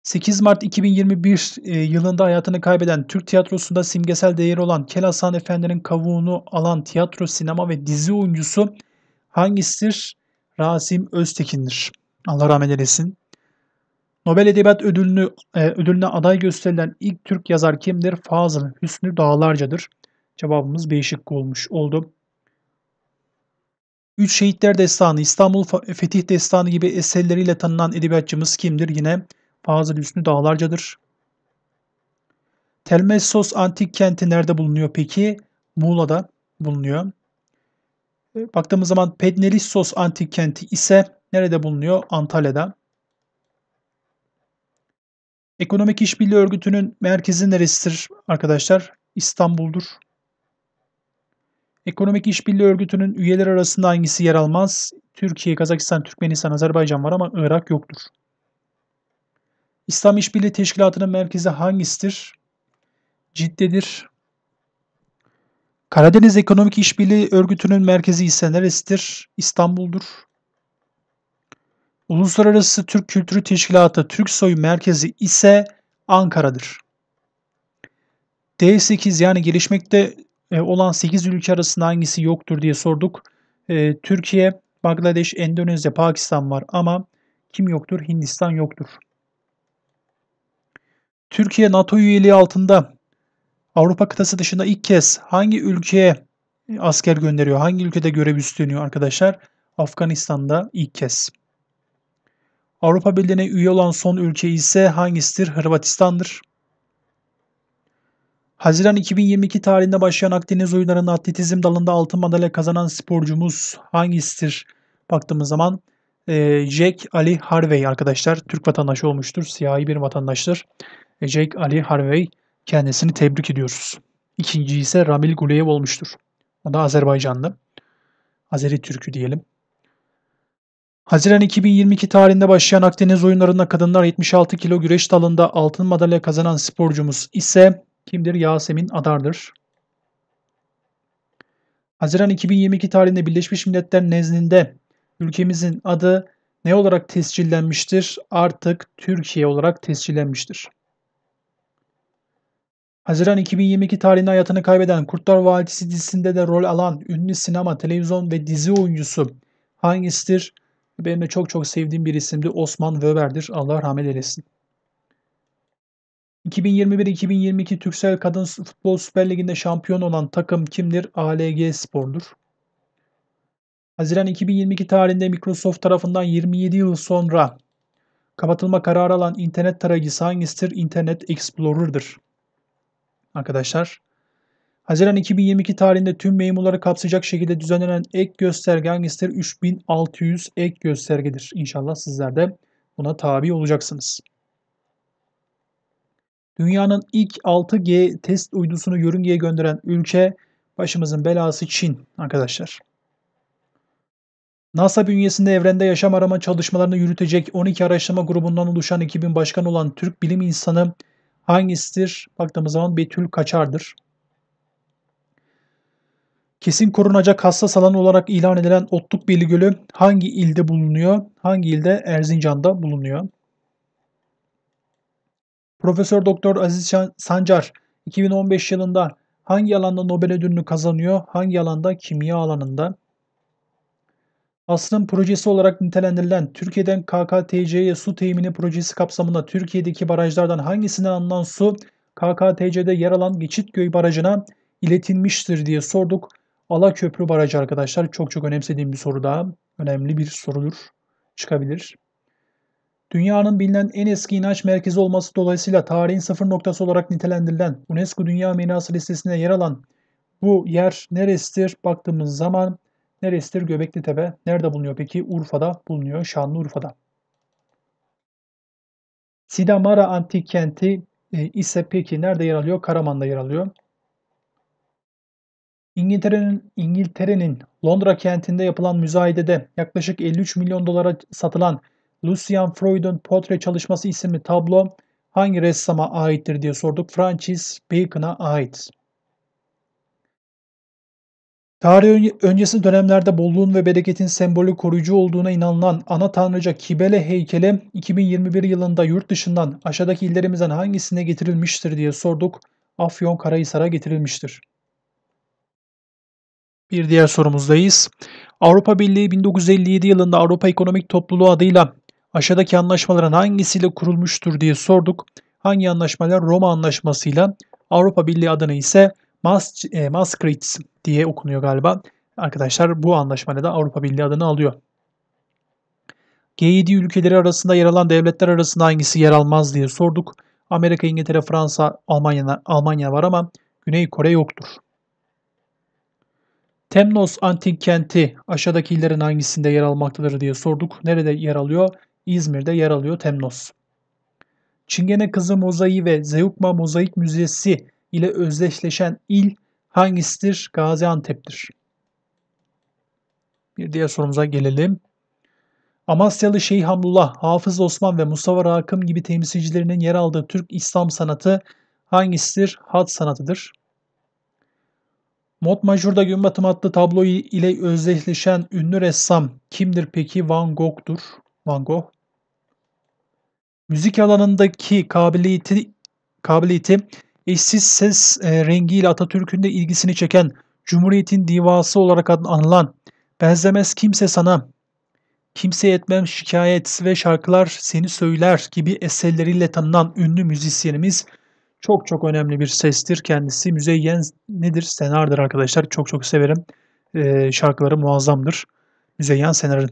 8 Mart 2021 e, yılında hayatını kaybeden Türk tiyatrosunda simgesel değeri olan Kel Hasan Efendi'nin kavuğunu alan tiyatro, sinema ve dizi oyuncusu hangisidir? Rasim Öztekin'dir. Allah rahmet eylesin. Nobel Edebiyat Ödülünü, e, ödülüne aday gösterilen ilk Türk yazar kimdir? Fazıl Hüsnü Dağlarca'dır. Cevabımız B şıkkı olmuş oldu. Üç Şehitler Destanı, İstanbul Fetih Destanı gibi eserleriyle tanınan edebiyatçımız kimdir? Yine Fazıl Hüsnü Dağlarca'dır. Telmessos antik kenti nerede bulunuyor peki? Muğla'da bulunuyor. Ee, baktığımız zaman Pednelissos antik kenti ise nerede bulunuyor? Antalya'da. Ekonomik İşbirliği Örgütü'nün merkezi neresidir arkadaşlar? İstanbul'dur. Ekonomik İşbirliği Örgütü'nün üyeleri arasında hangisi yer almaz? Türkiye, Kazakistan, Türkmenistan, Azerbaycan var ama Irak yoktur. İslam İşbirliği Teşkilatı'nın merkezi hangisidir? Cidde'dir. Karadeniz Ekonomik İşbirliği Örgütü'nün merkezi ise neresidir? İstanbul'dur. Uluslararası Türk Kültürü Teşkilatı Türk soyu merkezi ise Ankara'dır. D8 yani gelişmekte e, olan 8 ülke arasında hangisi yoktur diye sorduk. E, Türkiye, Bangladeş, Endonezya, Pakistan var ama kim yoktur? Hindistan yoktur. Türkiye NATO üyeliği altında Avrupa kıtası dışında ilk kez hangi ülkeye asker gönderiyor? Hangi ülkede görev üstleniyor arkadaşlar? Afganistan'da ilk kez. Avrupa Birliği'ne üye olan son ülke ise hangisidir? Hırvatistan'dır. Haziran 2022 tarihinde başlayan Akdeniz oyunlarında atletizm dalında altın madalya kazanan sporcumuz hangisidir? Baktığımız zaman e, Jack Ali Harvey arkadaşlar Türk vatandaşı olmuştur. Siyahi bir vatandaştır. E, Jack Ali Harvey kendisini tebrik ediyoruz. İkinci ise Ramil Guleyev olmuştur. O da Azerbaycanlı. Azeri Türk'ü diyelim. Haziran 2022 tarihinde başlayan Akdeniz oyunlarında kadınlar 76 kilo güreş dalında altın madalya kazanan sporcumuz ise kimdir? Yasemin Adar'dır. Haziran 2022 tarihinde Birleşmiş Milletler nezdinde ülkemizin adı ne olarak tescillenmiştir? Artık Türkiye olarak tescillenmiştir. Haziran 2022 tarihinde hayatını kaybeden Kurtlar Vadisi dizisinde de rol alan ünlü sinema, televizyon ve dizi oyuncusu hangisidir? Benim de çok çok sevdiğim bir isimdi. Osman Vöver'dir. Allah rahmet eylesin. 2021-2022 Türksel Kadın Futbol Süper Ligi'nde şampiyon olan takım kimdir? ALG Spor'dur. Haziran 2022 tarihinde Microsoft tarafından 27 yıl sonra kapatılma kararı alan internet tarayıcısı hangisidir? Internet Explorer'dır. Arkadaşlar Haziran 2022 tarihinde tüm memurları kapsayacak şekilde düzenlenen ek gösterge hangisidir? 3600 ek göstergedir. İnşallah sizler de buna tabi olacaksınız. Dünyanın ilk 6G test uydusunu yörüngeye gönderen ülke başımızın belası Çin arkadaşlar. NASA bünyesinde evrende yaşam arama çalışmalarını yürütecek 12 araştırma grubundan oluşan ekibin başkanı olan Türk bilim insanı hangisidir? Baktığımız zaman Betül Kaçar'dır. Kesin korunacak hassas alan olarak ilan edilen Otluk Birli Gölü hangi ilde bulunuyor? Hangi ilde? Erzincan'da bulunuyor. Profesör Doktor Aziz Sancar 2015 yılında hangi alanda Nobel ödülünü kazanıyor? Hangi alanda? Kimya alanında. Asrın projesi olarak nitelendirilen Türkiye'den KKTC'ye su temini projesi kapsamında Türkiye'deki barajlardan hangisinden alınan su KKTC'de yer alan Geçitköy Barajı'na iletilmiştir diye sorduk. Ala Köprü Barajı arkadaşlar çok çok önemsediğim bir soru daha. Önemli bir sorudur. Çıkabilir. Dünyanın bilinen en eski inanç merkezi olması dolayısıyla tarihin sıfır noktası olarak nitelendirilen UNESCO Dünya Mirası listesinde yer alan bu yer neresidir? Baktığımız zaman neresidir? Göbekli Tepe. Nerede bulunuyor peki? Urfa'da bulunuyor. Şanlıurfa'da. Sidamara antik kenti e, ise peki nerede yer alıyor? Karaman'da yer alıyor. İngiltere'nin İngiltere'nin Londra kentinde yapılan müzayedede yaklaşık 53 milyon dolara satılan Lucian Freud'un Portre Çalışması isimli tablo hangi ressama aittir diye sorduk. Francis Bacon'a ait. Tarih öncesi dönemlerde bolluğun ve bereketin sembolü koruyucu olduğuna inanılan ana tanrıca Kibele heykeli 2021 yılında yurt dışından aşağıdaki illerimizden hangisine getirilmiştir diye sorduk. Afyon Karahisar'a getirilmiştir. Bir diğer sorumuzdayız. Avrupa Birliği 1957 yılında Avrupa Ekonomik Topluluğu adıyla Aşağıdaki anlaşmaların hangisiyle kurulmuştur diye sorduk. Hangi anlaşmalar? Roma anlaşmasıyla Avrupa Birliği adına ise Maastricht e, diye okunuyor galiba. Arkadaşlar bu anlaşmada da Avrupa Birliği adını alıyor. G7 ülkeleri arasında yer alan devletler arasında hangisi yer almaz diye sorduk. Amerika, İngiltere, Fransa, Almanya, Almanya var ama Güney Kore yoktur. Temnos antik kenti aşağıdaki illerin hangisinde yer almaktadır diye sorduk. Nerede yer alıyor? İzmir'de yer alıyor Temnos. Çingene Kızı Mozaiği ve Zeugma Mozaik Müzesi ile özdeşleşen il hangisidir? Gaziantep'tir. Bir diğer sorumuza gelelim. Amasyalı Şeyh Hamdullah, Hafız Osman ve Mustafa Rakım gibi temsilcilerinin yer aldığı Türk İslam sanatı hangisidir? Hat sanatıdır. Mot Majur'da gün batımı adlı tablo ile özdeşleşen ünlü ressam kimdir peki? Van Gogh'dur. Van Gogh. Müzik alanındaki kabiliyeti, kabiliyeti eşsiz ses e, rengiyle Atatürk'ün de ilgisini çeken Cumhuriyet'in divası olarak anılan Benzemez Kimse Sana, Kimse Etmem Şikayet ve Şarkılar Seni Söyler gibi eserleriyle tanınan ünlü müzisyenimiz çok çok önemli bir sestir kendisi. Müzeyyen nedir? Senardır arkadaşlar. Çok çok severim. E, şarkıları muazzamdır. Müzeyyen Senar'ın.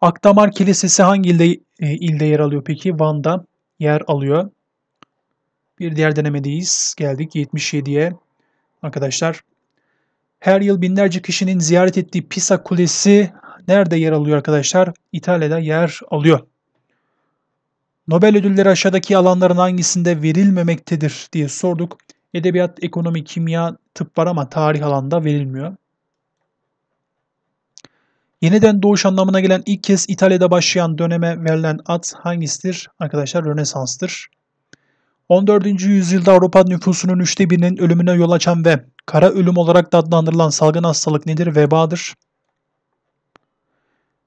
Akdamar Kilisesi hangi ilde, e, ilde yer alıyor peki? Van'da yer alıyor. Bir diğer denemedeyiz. Geldik 77'ye. Arkadaşlar her yıl binlerce kişinin ziyaret ettiği Pisa Kulesi nerede yer alıyor arkadaşlar? İtalya'da yer alıyor. Nobel ödülleri aşağıdaki alanların hangisinde verilmemektedir diye sorduk. Edebiyat, ekonomi, kimya, tıp var ama tarih alanda verilmiyor. Yeniden doğuş anlamına gelen ilk kez İtalya'da başlayan döneme verilen ad hangisidir? Arkadaşlar Rönesans'tır. 14. yüzyılda Avrupa nüfusunun üçte birinin ölümüne yol açan ve kara ölüm olarak da adlandırılan salgın hastalık nedir? Vebadır.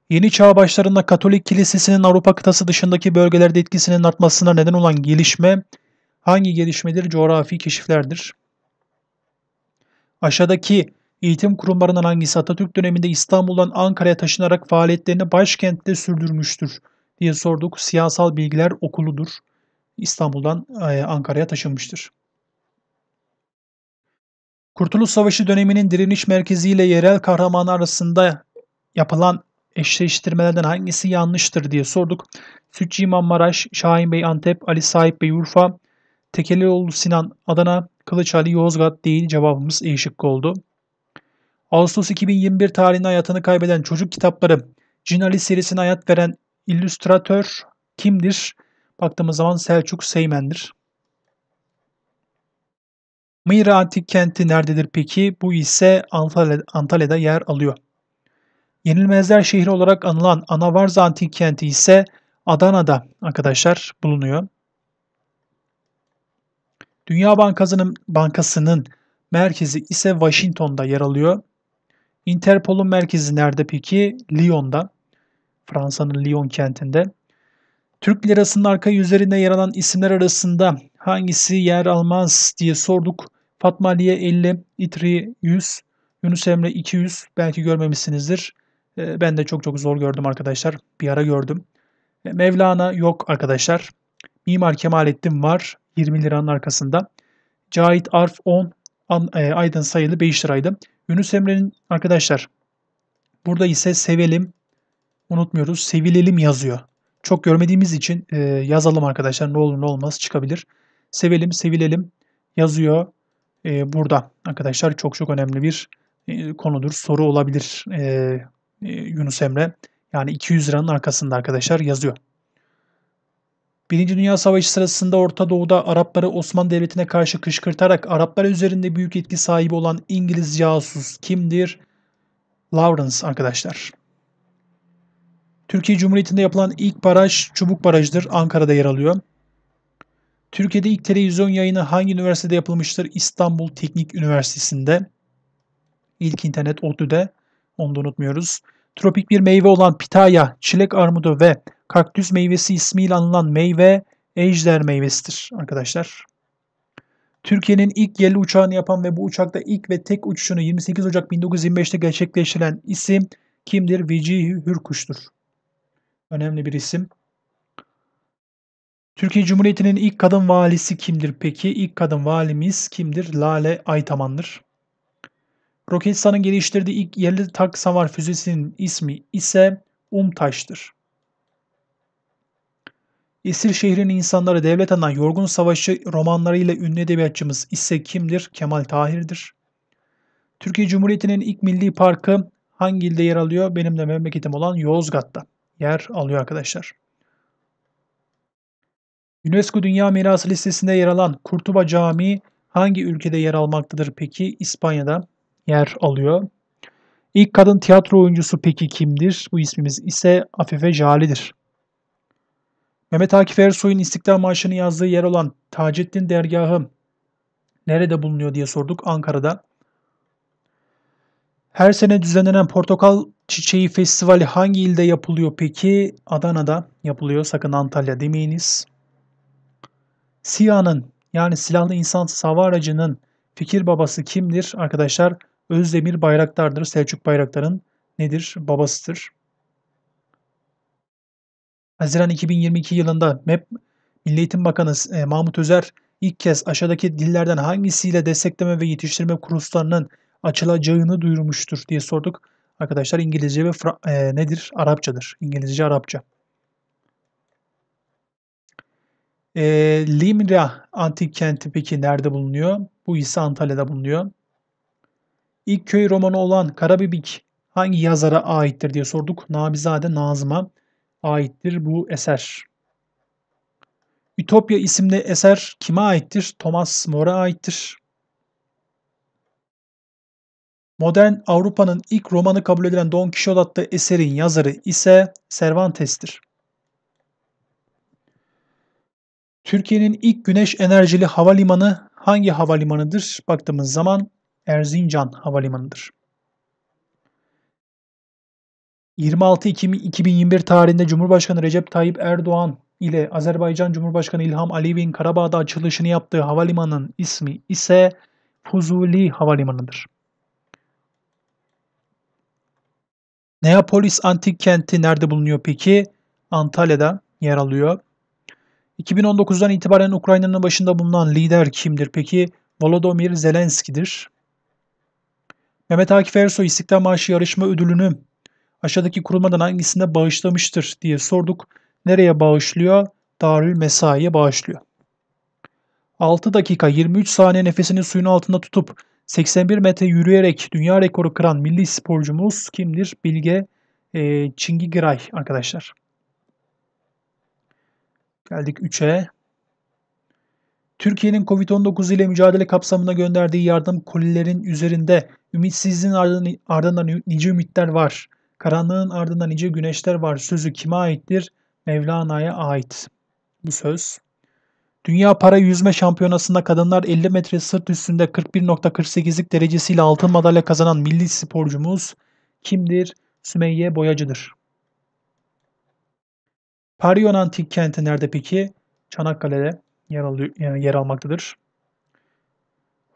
Yeni çağ başlarında Katolik Kilisesi'nin Avrupa kıtası dışındaki bölgelerde etkisinin artmasına neden olan gelişme hangi gelişmedir? Coğrafi keşiflerdir. Aşağıdaki Eğitim kurumlarından hangisi Atatürk döneminde İstanbul'dan Ankara'ya taşınarak faaliyetlerini başkentte sürdürmüştür diye sorduk. Siyasal Bilgiler Okulu'dur. İstanbul'dan e, Ankara'ya taşınmıştır. Kurtuluş Savaşı döneminin direniş ile yerel kahraman arasında yapılan eşleştirmelerden hangisi yanlıştır diye sorduk. Sütçü İmam Maraş, Şahin Bey Antep, Ali Sahip Bey Urfa, Tekelioğlu Sinan Adana, Kılıç Ali Yozgat değil cevabımız E şıkkı oldu. Ağustos 2021 tarihinde hayatını kaybeden çocuk kitapları Cinali serisine hayat veren illüstratör kimdir? Baktığımız zaman Selçuk Seymen'dir. Mira antik kenti nerededir peki? Bu ise Antalya'da, Antalya'da yer alıyor. Yenilmezler şehri olarak anılan Anavarza antik kenti ise Adana'da arkadaşlar bulunuyor. Dünya Bankası'nın Bankası'nın merkezi ise Washington'da yer alıyor. Interpol'un merkezi nerede peki? Lyon'da. Fransa'nın Lyon kentinde. Türk lirasının arka yüzlerinde yer alan isimler arasında hangisi yer almaz diye sorduk. Fatma Aliye 50, İtri 100, Yunus Emre 200. Belki görmemişsinizdir. Ee, ben de çok çok zor gördüm arkadaşlar. Bir ara gördüm. Ee, Mevlana yok arkadaşlar. Mimar Kemalettin var 20 liranın arkasında. Cahit Arf 10, e, Aydın Sayılı 5 liraydı. Yunus Emre'nin arkadaşlar burada ise sevelim unutmuyoruz sevilelim yazıyor. Çok görmediğimiz için e, yazalım arkadaşlar ne olur ne olmaz çıkabilir. Sevelim sevilelim yazıyor e, burada arkadaşlar çok çok önemli bir e, konudur. Soru olabilir e, e Yunus Emre. Yani 200 liranın arkasında arkadaşlar yazıyor. Birinci Dünya Savaşı sırasında Orta Doğu'da Arapları Osmanlı Devleti'ne karşı kışkırtarak Araplar üzerinde büyük etki sahibi olan İngiliz casus kimdir? Lawrence arkadaşlar. Türkiye Cumhuriyeti'nde yapılan ilk baraj Çubuk Barajı'dır. Ankara'da yer alıyor. Türkiye'de ilk televizyon yayını hangi üniversitede yapılmıştır? İstanbul Teknik Üniversitesi'nde. İlk internet ODTÜ'de. Onu da unutmuyoruz. Tropik bir meyve olan pitaya, çilek armudu ve Kaktüs meyvesi ismiyle anılan meyve ejder meyvesidir arkadaşlar. Türkiye'nin ilk yerli uçağını yapan ve bu uçakta ilk ve tek uçuşunu 28 Ocak 1925'te gerçekleştiren isim kimdir? Vecihi Hürkuş'tur. Önemli bir isim. Türkiye Cumhuriyeti'nin ilk kadın valisi kimdir peki? İlk kadın valimiz kimdir? Lale Aytaman'dır. Roketsan'ın geliştirdiği ilk yerli tak savar füzesinin ismi ise Umtaş'tır. İsir şehrinin insanları devlet anan yorgun savaşı romanlarıyla ünlü edebiyatçımız ise kimdir? Kemal Tahir'dir. Türkiye Cumhuriyeti'nin ilk milli parkı hangi ilde yer alıyor? Benim de memleketim olan Yozgat'ta yer alıyor arkadaşlar. UNESCO Dünya Mirası listesinde yer alan Kurtuba Camii hangi ülkede yer almaktadır peki? İspanya'da yer alıyor. İlk kadın tiyatro oyuncusu peki kimdir? Bu ismimiz ise Afife Jali'dir. Mehmet Akif Ersoy'un İstiklal maaşını yazdığı yer olan Taceddin Dergahı nerede bulunuyor diye sorduk Ankara'da. Her sene düzenlenen Portakal Çiçeği Festivali hangi ilde yapılıyor peki? Adana'da yapılıyor. Sakın Antalya demeyiniz. SİHA'nın yani silahlı insansız hava aracının fikir babası kimdir? Arkadaşlar Özdemir Bayraktar'dır. Selçuk Bayraktar'ın nedir? Babasıdır. Haziran 2022 yılında MEP Milli Eğitim Bakanı e, Mahmut Özer ilk kez aşağıdaki dillerden hangisiyle destekleme ve yetiştirme kurslarının açılacağını duyurmuştur diye sorduk. Arkadaşlar İngilizce ve Fra e, nedir? Arapçadır. İngilizce, Arapça. E, Limra antik kenti peki nerede bulunuyor? Bu ise Antalya'da bulunuyor. İlk köy romanı olan Karabibik hangi yazara aittir diye sorduk. Nabizade Nazım'a aittir bu eser? Ütopya isimli eser kime aittir? Thomas More'a aittir. Modern Avrupa'nın ilk romanı kabul edilen Don Quixote adlı eserin yazarı ise Cervantes'tir. Türkiye'nin ilk güneş enerjili havalimanı hangi havalimanıdır? Baktığımız zaman Erzincan Havalimanı'dır. 26 Ekim 2021 tarihinde Cumhurbaşkanı Recep Tayyip Erdoğan ile Azerbaycan Cumhurbaşkanı İlham Aliyev'in Karabağ'da açılışını yaptığı havalimanının ismi ise Fuzuli Havalimanı'dır. Neapolis antik kenti nerede bulunuyor peki? Antalya'da yer alıyor. 2019'dan itibaren Ukrayna'nın başında bulunan lider kimdir peki? Volodymyr Zelenski'dir. Mehmet Akif Ersoy İstiklal Marşı yarışma ödülünü aşağıdaki kurumlardan hangisinde bağışlamıştır diye sorduk. Nereye bağışlıyor? Darül Mesai'ye bağışlıyor. 6 dakika 23 saniye nefesini suyun altında tutup 81 metre yürüyerek dünya rekoru kıran milli sporcumuz kimdir? Bilge e, Çingigiray arkadaşlar. Geldik 3'e. Türkiye'nin COVID-19 ile mücadele kapsamında gönderdiği yardım kolilerin üzerinde ümitsizliğin ardından nice ümitler var. Karanlığın ardında nice güneşler var sözü kime aittir? Mevlana'ya ait. Bu söz. Dünya para yüzme şampiyonasında kadınlar 50 metre sırt üstünde 41.48'lik derecesiyle altın madalya kazanan milli sporcumuz kimdir? Sümeyye Boyacı'dır. Parion antik kenti nerede peki? Çanakkale'de yer, al yer almaktadır.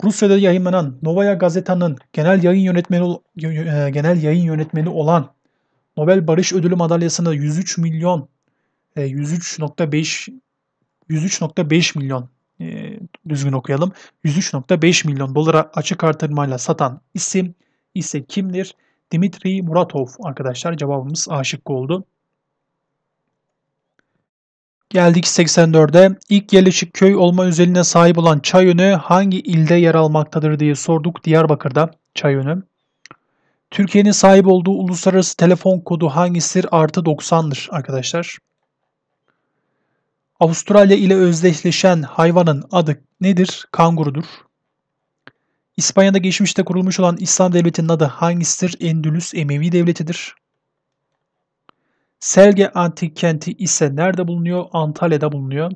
Rusya'da yayınlanan Novaya Gazeta'nın genel yayın yönetmeni e, genel yayın yönetmeni olan Nobel Barış Ödülü madalyasını 103 milyon 103.5 e, 103.5 milyon e, düzgün okuyalım. 103.5 milyon dolara açık artırmayla satan isim ise kimdir? Dimitri Muratov arkadaşlar cevabımız aşık oldu. Geldik 84'e. İlk yerleşik köy olma özelliğine sahip olan Çayönü hangi ilde yer almaktadır diye sorduk Diyarbakır'da Çayönü. Türkiye'nin sahip olduğu uluslararası telefon kodu hangisidir? Artı 90'dır arkadaşlar. Avustralya ile özdeşleşen hayvanın adı nedir? Kangurudur. İspanya'da geçmişte kurulmuş olan İslam devletinin adı hangisidir? Endülüs Emevi devletidir. Selge antik kenti ise nerede bulunuyor? Antalya'da bulunuyor.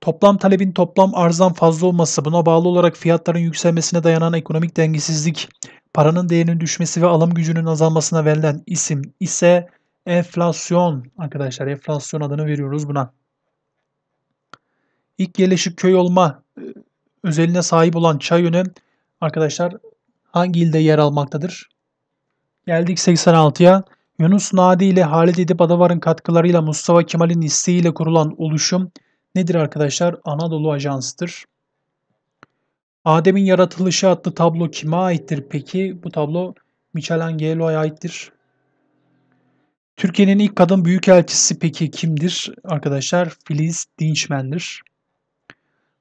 Toplam talebin toplam arzdan fazla olması, buna bağlı olarak fiyatların yükselmesine dayanan ekonomik dengesizlik, paranın değerinin düşmesi ve alım gücünün azalmasına verilen isim ise enflasyon. Arkadaşlar enflasyon adını veriyoruz buna. İlk yerleşik köy olma e, özelliğine sahip olan çay Çayönü arkadaşlar hangi ilde yer almaktadır? Geldik 86'ya. Yunus Nadi ile Halit Edip Adavar'ın katkılarıyla Mustafa Kemal'in isteğiyle kurulan oluşum nedir arkadaşlar? Anadolu Ajansı'dır. Adem'in yaratılışı adlı tablo kime aittir peki? Bu tablo Michelangelo'ya aittir. Türkiye'nin ilk kadın büyükelçisi peki kimdir? Arkadaşlar Filiz Dinçmen'dir.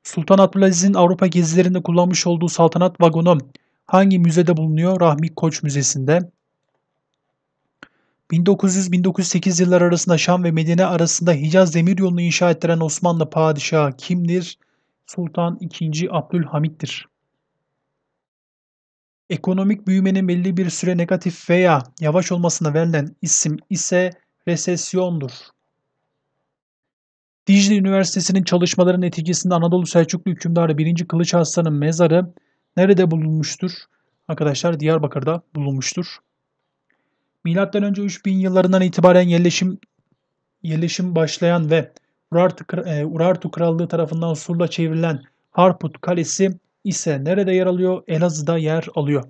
Sultan Abdülaziz'in Avrupa gezilerinde kullanmış olduğu saltanat vagonu hangi müzede bulunuyor? Rahmi Koç Müzesi'nde. 1900-1908 yıllar arasında Şam ve Medine arasında Hicaz demiryolunu inşa ettiren Osmanlı padişahı kimdir? Sultan II. Abdülhamit'tir. Ekonomik büyümenin belli bir süre negatif veya yavaş olmasına verilen isim ise resesyondur. Dicle Üniversitesi'nin çalışmaları neticesinde Anadolu Selçuklu hükümdarı 1. Kılıç Aslan'ın mezarı nerede bulunmuştur? Arkadaşlar Diyarbakır'da bulunmuştur. Milattan önce 3000 yıllarından itibaren yerleşim yerleşim başlayan ve Urartu, e, Urartu Krallığı tarafından surla çevrilen Harput Kalesi ise nerede yer alıyor? Elazığ'da yer alıyor.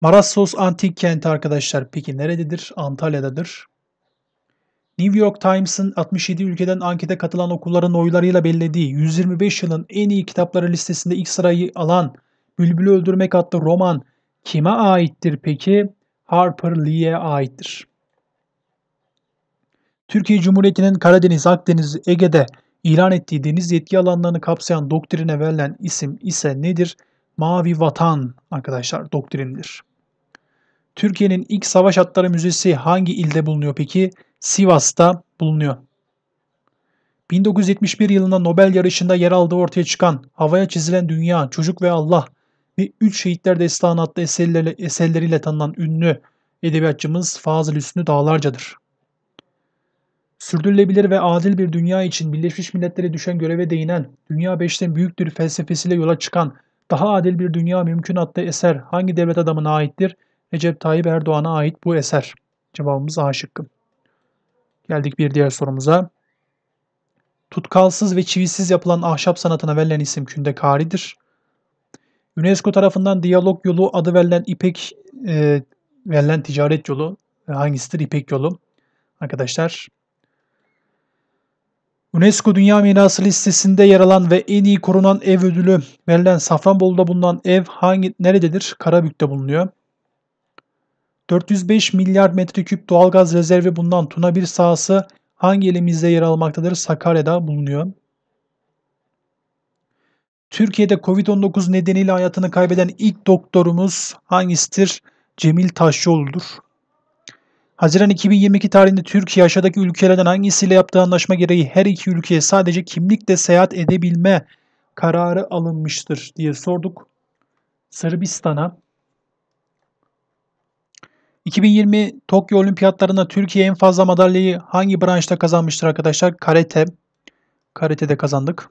Marassos antik kenti arkadaşlar peki nerededir? Antalya'dadır. New York Times'ın 67 ülkeden ankete katılan okulların oylarıyla belirlediği 125 yılın en iyi kitapları listesinde ilk sırayı alan "Bülbül Öldürmek adlı roman Kime aittir peki? Harper Lee'ye aittir. Türkiye Cumhuriyeti'nin Karadeniz, Akdeniz, Ege'de ilan ettiği deniz yetki alanlarını kapsayan doktrine verilen isim ise nedir? Mavi Vatan arkadaşlar doktrinidir. Türkiye'nin ilk savaş atları müzesi hangi ilde bulunuyor peki? Sivas'ta bulunuyor. 1971 yılında Nobel yarışında yer aldığı ortaya çıkan havaya çizilen dünya, çocuk ve Allah ve Üç Şehitler Destanı adlı eserleriyle, eserleriyle tanınan ünlü edebiyatçımız Fazıl Hüsnü Dağlarca'dır. Sürdürülebilir ve adil bir dünya için Birleşmiş Milletler'e düşen göreve değinen, dünya beşten büyüktür felsefesiyle yola çıkan Daha Adil Bir Dünya Mümkün adlı eser hangi devlet adamına aittir? Recep Tayyip Erdoğan'a ait bu eser. Cevabımız A şıkkı. Geldik bir diğer sorumuza. Tutkalsız ve çivisiz yapılan ahşap sanatına verilen isim künde kündekaridir. UNESCO tarafından Diyalog Yolu adı verilen İpek e, verilen ticaret yolu e, hangisidir? İpek yolu. Arkadaşlar UNESCO Dünya Mirası listesinde yer alan ve en iyi korunan ev ödülü verilen Safranbolu'da bulunan ev hangi nerededir? Karabük'te bulunuyor. 405 milyar metreküp doğalgaz rezervi bulunan Tuna bir sahası hangi elimizde yer almaktadır? Sakarya'da bulunuyor. Türkiye'de Covid-19 nedeniyle hayatını kaybeden ilk doktorumuz hangisidir? Cemil Taşyolu'dur. Haziran 2022 tarihinde Türkiye aşağıdaki ülkelerden hangisiyle yaptığı anlaşma gereği her iki ülkeye sadece kimlikle seyahat edebilme kararı alınmıştır diye sorduk. Sırbistan'a 2020 Tokyo Olimpiyatlarında Türkiye en fazla madalyayı hangi branşta kazanmıştır arkadaşlar? Karate. Karate'de kazandık.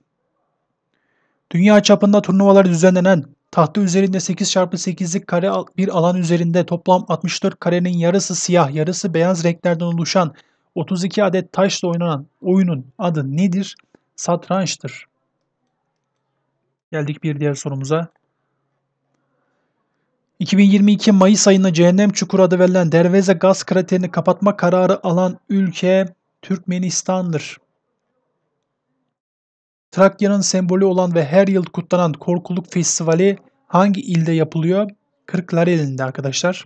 Dünya çapında turnuvalar düzenlenen tahta üzerinde 8x8'lik kare bir alan üzerinde toplam 64 karenin yarısı siyah, yarısı beyaz renklerden oluşan 32 adet taşla oynanan oyunun adı nedir? Satrançtır. Geldik bir diğer sorumuza. 2022 Mayıs ayında Cehennem Çukuru adı verilen Derveze Gaz Krateri'ni kapatma kararı alan ülke Türkmenistan'dır. Trakya'nın sembolü olan ve her yıl kutlanan Korkuluk Festivali hangi ilde yapılıyor? Kırklareli'nde arkadaşlar.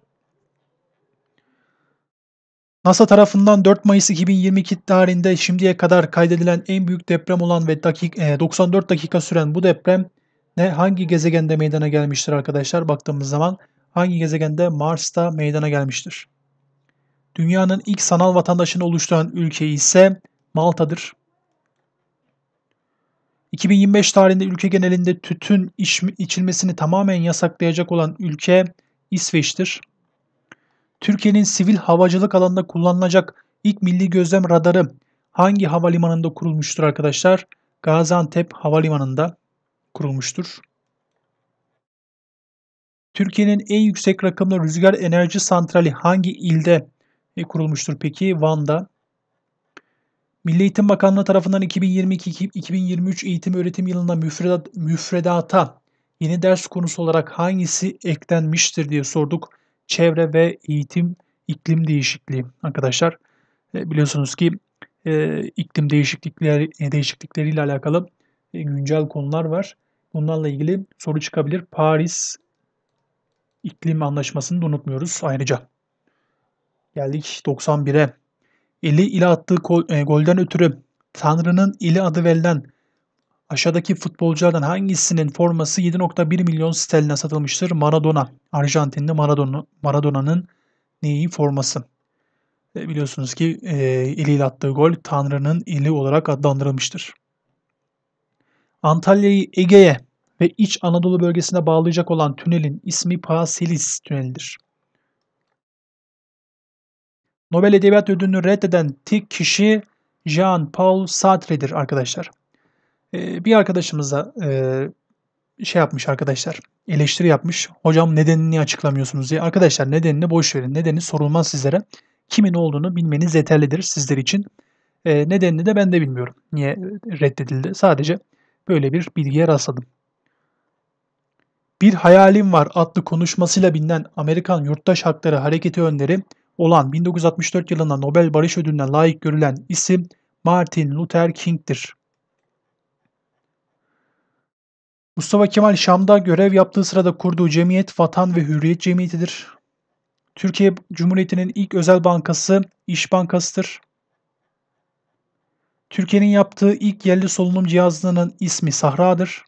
NASA tarafından 4 Mayıs 2022 tarihinde şimdiye kadar kaydedilen en büyük deprem olan ve dakik, e, 94 dakika süren bu deprem ne hangi gezegende meydana gelmiştir arkadaşlar? Baktığımız zaman hangi gezegende Mars'ta meydana gelmiştir? Dünyanın ilk sanal vatandaşını oluşturan ülke ise Malta'dır. 2025 tarihinde ülke genelinde tütün iç, içilmesini tamamen yasaklayacak olan ülke İsveç'tir. Türkiye'nin sivil havacılık alanında kullanılacak ilk milli gözlem radarı hangi havalimanında kurulmuştur arkadaşlar? Gaziantep Havalimanı'nda kurulmuştur. Türkiye'nin en yüksek rakımlı rüzgar enerji santrali hangi ilde e, kurulmuştur peki? Van'da. Milli Eğitim Bakanlığı tarafından 2022-2023 eğitim öğretim yılında müfredat, müfredata yeni ders konusu olarak hangisi eklenmiştir diye sorduk. Çevre ve eğitim iklim değişikliği arkadaşlar. E, biliyorsunuz ki e, iklim değişiklikleri e, değişiklikleriyle alakalı e, güncel konular var. Bunlarla ilgili soru çıkabilir. Paris iklim anlaşmasını da unutmuyoruz ayrıca. Geldik 91'e eli ile attığı gol, e, golden ötürü Tanrı'nın ili adı verilen aşağıdaki futbolculardan hangisinin forması 7.1 milyon sterline satılmıştır? Maradona. Arjantinli Maradona, Maradona'nın neyi forması? E, biliyorsunuz ki e, eliyle attığı gol Tanrı'nın ili olarak adlandırılmıştır. Antalya'yı Ege'ye ve İç Anadolu bölgesine bağlayacak olan tünelin ismi Paraselis tünelidir. Nobel Edebiyat Ödülünü reddeden tek kişi Jean-Paul Sartre'dir arkadaşlar. Ee, bir arkadaşımız da e, şey yapmış arkadaşlar, eleştiri yapmış. Hocam nedenini açıklamıyorsunuz diye. Arkadaşlar nedenini boş verin. Nedeni sorulmaz sizlere. Kimin olduğunu bilmeniz yeterlidir sizler için. E, nedenini de ben de bilmiyorum. Niye reddedildi? Sadece böyle bir bilgiye rastladım. Bir Hayalim Var adlı konuşmasıyla bilinen Amerikan Yurttaş Hakları Hareketi Önderi olan 1964 yılında Nobel Barış Ödülü'ne layık görülen isim Martin Luther King'dir. Mustafa Kemal Şam'da görev yaptığı sırada kurduğu cemiyet Vatan ve Hürriyet Cemiyeti'dir. Türkiye Cumhuriyeti'nin ilk özel bankası İş Bankası'dır. Türkiye'nin yaptığı ilk yerli solunum cihazının ismi Sahra'dır.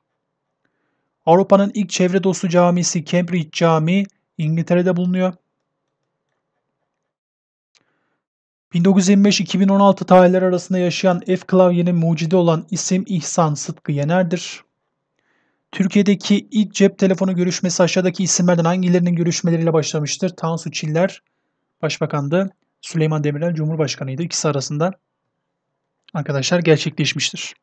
Avrupa'nın ilk çevre dostu camisi Cambridge Camii İngiltere'de bulunuyor. 1925-2016 tarihleri arasında yaşayan F klavyenin mucidi olan isim İhsan Sıtkı Yener'dir. Türkiye'deki ilk cep telefonu görüşmesi aşağıdaki isimlerden hangilerinin görüşmeleriyle başlamıştır? Tansu Çiller başbakandı. Süleyman Demirel Cumhurbaşkanıydı. İkisi arasında arkadaşlar gerçekleşmiştir.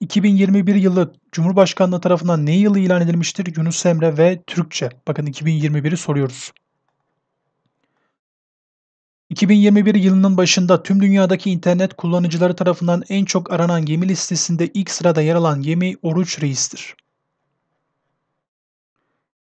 2021 yılı Cumhurbaşkanlığı tarafından ne yılı ilan edilmiştir? Yunus Emre ve Türkçe. Bakın 2021'i soruyoruz. 2021 yılının başında tüm dünyadaki internet kullanıcıları tarafından en çok aranan gemi listesinde ilk sırada yer alan gemi Oruç Reis'tir.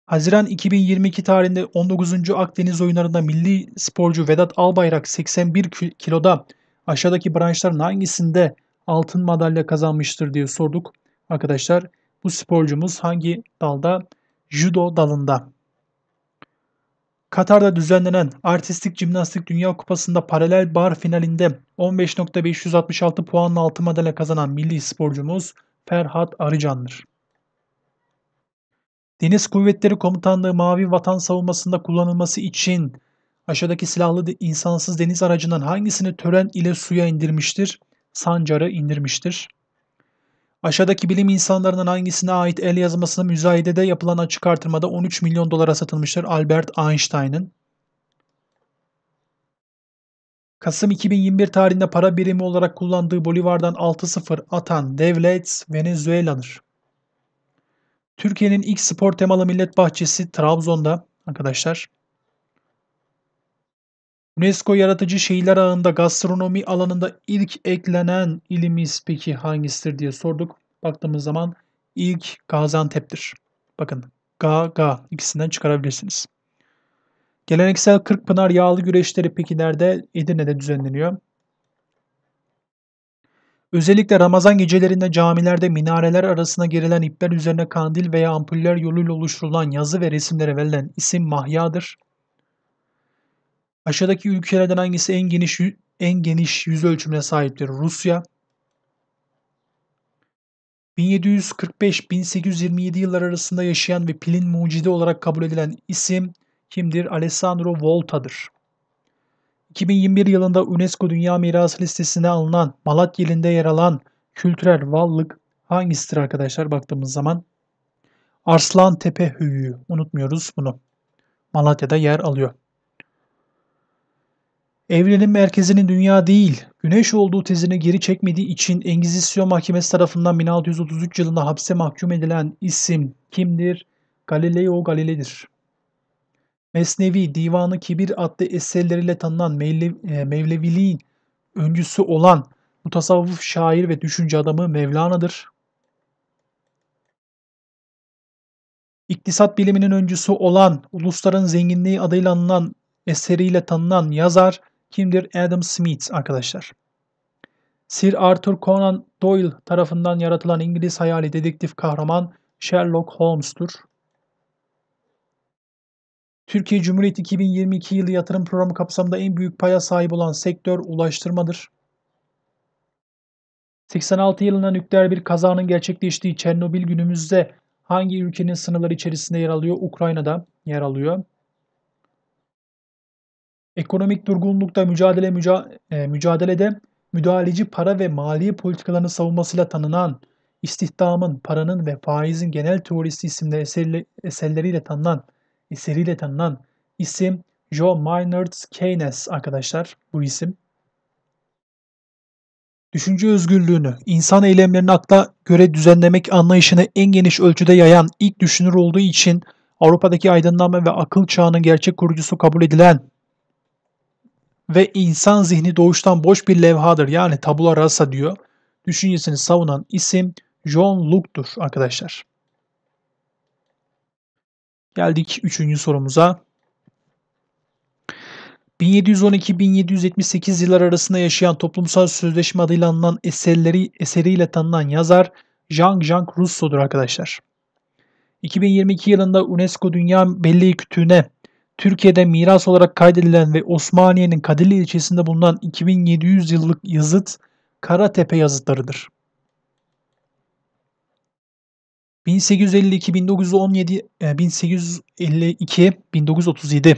Haziran 2022 tarihinde 19. Akdeniz oyunlarında milli sporcu Vedat Albayrak 81 kiloda aşağıdaki branşların hangisinde altın madalya kazanmıştır diye sorduk. Arkadaşlar bu sporcumuz hangi dalda? Judo dalında. Katar'da düzenlenen Artistik Cimnastik Dünya Kupası'nda paralel bar finalinde 15.566 puanla altın madalya kazanan milli sporcumuz Ferhat Arıcan'dır. Deniz Kuvvetleri Komutanlığı Mavi Vatan Savunması'nda kullanılması için aşağıdaki silahlı insansız deniz aracından hangisini tören ile suya indirmiştir? Sancar'ı indirmiştir. Aşağıdaki bilim insanlarının hangisine ait el yazmasının müzayedede yapılan açık artırmada 13 milyon dolara satılmıştır Albert Einstein'ın? Kasım 2021 tarihinde para birimi olarak kullandığı Bolivar'dan 6-0 atan devlet Venezuela'dır. Türkiye'nin ilk spor temalı millet bahçesi Trabzon'da arkadaşlar. UNESCO yaratıcı şehirler ağında gastronomi alanında ilk eklenen ilimiz peki hangisidir diye sorduk. Baktığımız zaman ilk Gaziantep'tir. Bakın ga ga ikisinden çıkarabilirsiniz. Geleneksel Kırkpınar yağlı güreşleri peki nerede? Edirne'de düzenleniyor. Özellikle Ramazan gecelerinde camilerde minareler arasına gerilen ipler üzerine kandil veya ampuller yoluyla oluşturulan yazı ve resimlere verilen isim mahyadır. Aşağıdaki ülkelerden hangisi en geniş en geniş yüz ölçümüne sahiptir? Rusya. 1745-1827 yıllar arasında yaşayan ve pilin mucidi olarak kabul edilen isim kimdir? Alessandro Volta'dır. 2021 yılında UNESCO Dünya Mirası listesine alınan Malatya'da yer alan kültürel varlık hangisidir arkadaşlar baktığımız zaman? Arslan Tepe Höyüğü. Unutmuyoruz bunu. Malatya'da yer alıyor. Evrenin merkezinin dünya değil, güneş olduğu tezini geri çekmediği için Engizisyon Mahkemesi tarafından 1633 yılında hapse mahkum edilen isim kimdir? Galileo Galilei'dir. Mesnevi Divanı Kibir adlı eserleriyle tanınan Mevlev e, Mevleviliğin öncüsü olan mutasavvıf şair ve düşünce adamı Mevlana'dır. İktisat biliminin öncüsü olan Ulusların Zenginliği adıyla anılan eseriyle tanınan yazar kimdir? Adam Smith arkadaşlar. Sir Arthur Conan Doyle tarafından yaratılan İngiliz hayali dedektif kahraman Sherlock Holmes'tur. Türkiye Cumhuriyeti 2022 yılı yatırım programı kapsamında en büyük paya sahip olan sektör ulaştırmadır. 86 yılında nükleer bir kazanın gerçekleştiği Çernobil günümüzde hangi ülkenin sınırları içerisinde yer alıyor? Ukrayna'da yer alıyor. Ekonomik durgunlukta mücadele müca e, mücadelede müdahaleci para ve maliye politikalarını savunmasıyla tanınan istihdamın, paranın ve faizin genel teorisi isimli eserli, eserleriyle tanınan eseriyle tanınan isim Joe Maynard Keynes arkadaşlar bu isim. Düşünce özgürlüğünü, insan eylemlerini akla göre düzenlemek anlayışını en geniş ölçüde yayan ilk düşünür olduğu için Avrupa'daki aydınlanma ve akıl çağının gerçek kurucusu kabul edilen ve insan zihni doğuştan boş bir levhadır yani tabula rasa diyor. Düşüncesini savunan isim John Locke'dur arkadaşlar. Geldik üçüncü sorumuza. 1712-1778 yıllar arasında yaşayan toplumsal sözleşme adıyla anılan eserleri, eseriyle tanınan yazar Jean-Jacques Rousseau'dur arkadaşlar. 2022 yılında UNESCO Dünya Belleği Kütüğü'ne Türkiye'de miras olarak kaydedilen ve Osmaniye'nin Kadirli ilçesinde bulunan 2700 yıllık yazıt Karatepe yazıtlarıdır. 1852 1852-1937 e,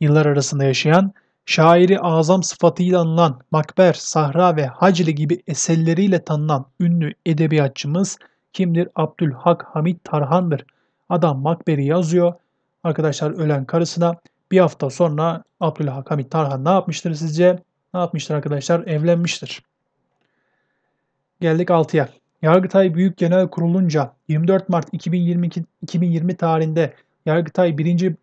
yıllar arasında yaşayan şairi azam sıfatıyla anılan Makber, Sahra ve Hacli gibi eserleriyle tanınan ünlü edebiyatçımız kimdir? Abdülhak Hamit Tarhan'dır. Adam Makber'i yazıyor, arkadaşlar ölen karısına bir hafta sonra Abdülhak Hamit Tarhan ne yapmıştır sizce? Ne yapmıştır arkadaşlar? Evlenmiştir. Geldik 6'ya. Yargıtay Büyük Genel Kurulu'nca 24 Mart 2022, 2020 tarihinde Yargıtay 1.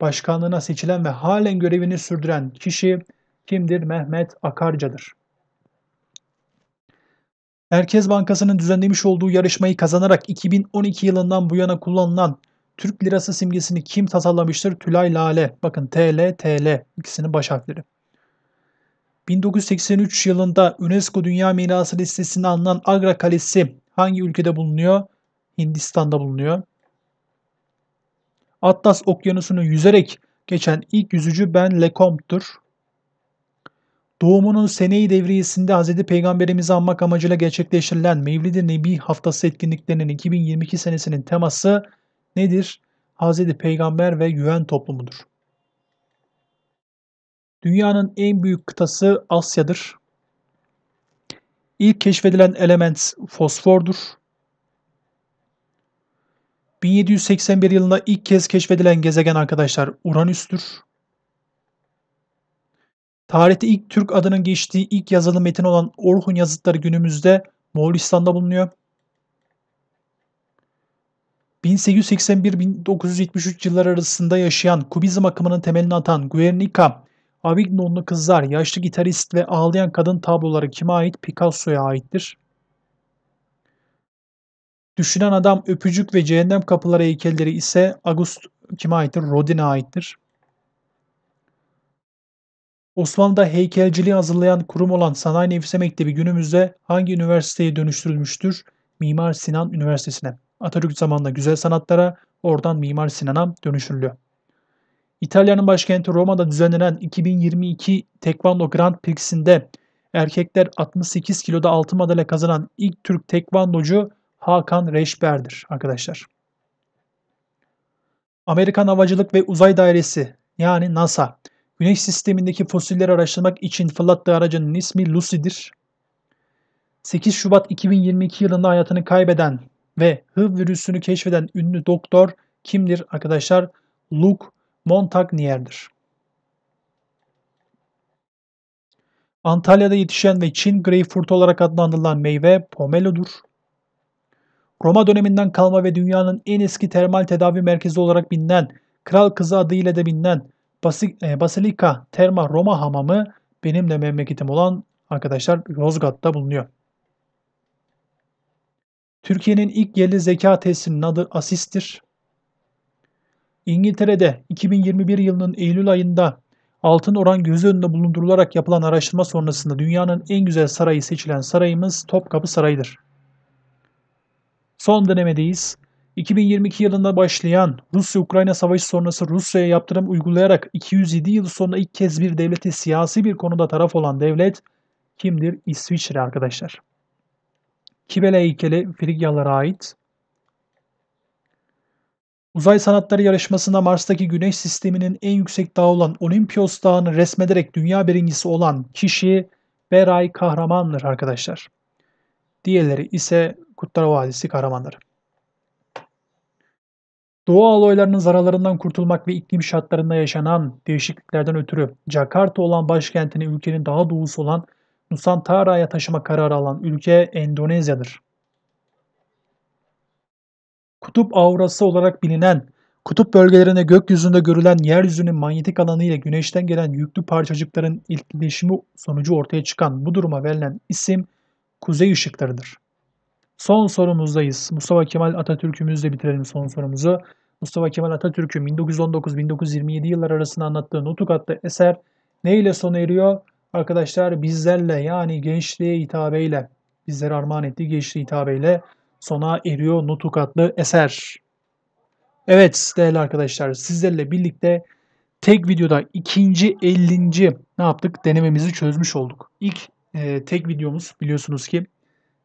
Başkanlığına seçilen ve halen görevini sürdüren kişi kimdir? Mehmet Akarca'dır. Merkez Bankası'nın düzenlemiş olduğu yarışmayı kazanarak 2012 yılından bu yana kullanılan Türk lirası simgesini kim tasarlamıştır? Tülay Lale. Bakın TL, TL ikisinin baş harfleri. 1983 yılında UNESCO Dünya Mirası listesine alınan Agra Kalesi hangi ülkede bulunuyor? Hindistan'da bulunuyor. Atlas Okyanusu'nu yüzerek geçen ilk yüzücü Ben Lecomte'dur. Doğumunun seneyi devriyesinde Hz. Peygamberimizi anmak amacıyla gerçekleştirilen Mevlid-i Nebi haftası etkinliklerinin 2022 senesinin teması nedir? Hz. Peygamber ve güven toplumudur. Dünyanın en büyük kıtası Asya'dır. İlk keşfedilen element fosfordur. 1781 yılında ilk kez keşfedilen gezegen arkadaşlar Uranüs'tür. Tarihte ilk Türk adının geçtiği ilk yazılı metin olan Orhun yazıtları günümüzde Moğolistan'da bulunuyor. 1881-1973 yılları arasında yaşayan Kubizm akımının temelini atan Guernica, Avignonlu Kızlar, Yaşlı Gitarist ve Ağlayan Kadın tabloları kime ait? Picasso'ya aittir. Düşünen Adam, Öpücük ve Cehennem Kapıları heykelleri ise Agust kime aittir? Rodin'e aittir. Osmanlı'da heykelciliği hazırlayan kurum olan Sanayi Nefise Mektebi günümüzde hangi üniversiteye dönüştürülmüştür? Mimar Sinan Üniversitesi'ne. Atatürk zamanında güzel sanatlara, oradan Mimar Sinan'a dönüşülüyor. İtalya'nın başkenti Roma'da düzenlenen 2022 Tekvando Grand Prix'sinde erkekler 68 kiloda altın madalya kazanan ilk Türk tekvandocu Hakan Reşber'dir arkadaşlar. Amerikan Havacılık ve Uzay Dairesi yani NASA, Güneş sistemindeki fosilleri araştırmak için fırlattığı aracının ismi Lucy'dir. 8 Şubat 2022 yılında hayatını kaybeden ve HIV virüsünü keşfeden ünlü doktor kimdir arkadaşlar? Luc Montagnier'dir. Antalya'da yetişen ve Çin greyfurt olarak adlandırılan meyve pomelodur. Roma döneminden kalma ve dünyanın en eski termal tedavi merkezi olarak bilinen, Kral Kızı adıyla da bilinen e, Basilika Terma Roma Hamamı benim de memleketim olan arkadaşlar Yozgat'ta bulunuyor. Türkiye'nin ilk yerli zeka tesisinin adı ASIS'tir. İngiltere'de 2021 yılının Eylül ayında altın oran göz önünde bulundurularak yapılan araştırma sonrasında dünyanın en güzel sarayı seçilen sarayımız Topkapı Sarayı'dır. Son denemedeyiz. 2022 yılında başlayan Rusya-Ukrayna savaşı sonrası Rusya'ya yaptırım uygulayarak 207 yıl sonra ilk kez bir devlete siyasi bir konuda taraf olan devlet kimdir? İsviçre arkadaşlar. Kibele heykeli Frigyalara ait. Uzay sanatları Yarışmasında Mars'taki güneş sisteminin en yüksek dağı olan Olimpios dağını resmederek dünya birincisi olan kişi Beray Kahraman'dır arkadaşlar. Diğerleri ise Kurtlar Vadisi kahramanları. Doğu alaylarının zararlarından kurtulmak ve iklim şartlarında yaşanan değişikliklerden ötürü Jakarta olan başkentini ülkenin daha doğusu olan Nusantara'ya taşıma kararı alan ülke Endonezya'dır. Kutup aurası olarak bilinen Kutup bölgelerinde gökyüzünde görülen yeryüzünün manyetik alanı ile güneşten gelen yüklü parçacıkların etkileşimi sonucu ortaya çıkan bu duruma verilen isim kuzey ışıklarıdır. Son sorumuzdayız. Mustafa Kemal Atatürk'ümüzle bitirelim son sorumuzu. Mustafa Kemal Atatürk'ün 1919-1927 yıllar arasında anlattığı Nutuk adlı eser neyle sona eriyor? Arkadaşlar bizlerle yani gençliğe hitabeyle bizlere armağan ettiği gençliğe hitabeyle sona eriyor Nutuk adlı eser. Evet değerli arkadaşlar sizlerle birlikte tek videoda ikinci 50. ne yaptık denememizi çözmüş olduk. İlk e, tek videomuz biliyorsunuz ki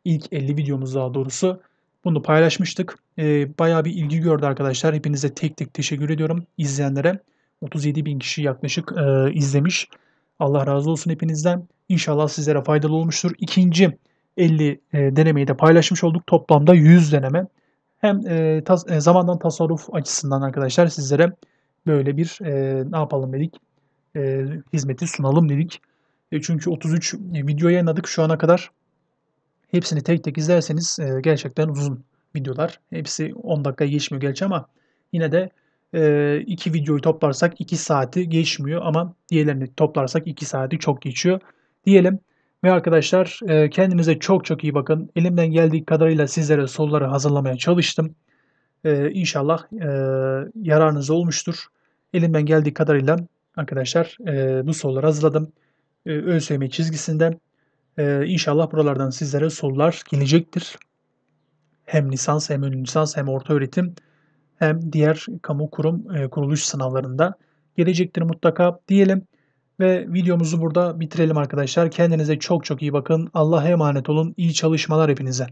ilk 50 videomuz daha doğrusu bunu paylaşmıştık. E, bayağı bir ilgi gördü arkadaşlar. Hepinize tek tek teşekkür ediyorum izleyenlere. 37 bin kişi yaklaşık e, izlemiş. Allah razı olsun hepinizden. İnşallah sizlere faydalı olmuştur. İkinci 50 e, denemeyi de paylaşmış olduk. Toplamda 100 deneme. Hem e, tas, e, zamandan tasarruf açısından arkadaşlar sizlere böyle bir e, ne yapalım dedik. E, hizmeti sunalım dedik. E, çünkü 33 e, video yayınladık şu ana kadar. Hepsini tek tek izlerseniz e, gerçekten uzun videolar. Hepsi 10 dakika geçmiyor gerçi ama yine de e, iki videoyu toplarsak 2 saati geçmiyor ama diğerlerini toplarsak 2 saati çok geçiyor diyelim. Ve arkadaşlar e, kendinize çok çok iyi bakın. Elimden geldiği kadarıyla sizlere soruları hazırlamaya çalıştım. E, inşallah e, yararınız olmuştur. Elimden geldiği kadarıyla arkadaşlar e, bu soruları hazırladım. E, ÖSYM çizgisinde. E, inşallah buralardan sizlere sorular gelecektir. Hem lisans hem ön lisans hem orta öğretim hem diğer kamu kurum e, kuruluş sınavlarında gelecektir mutlaka diyelim. Ve videomuzu burada bitirelim arkadaşlar. Kendinize çok çok iyi bakın. Allah'a emanet olun. İyi çalışmalar hepinize.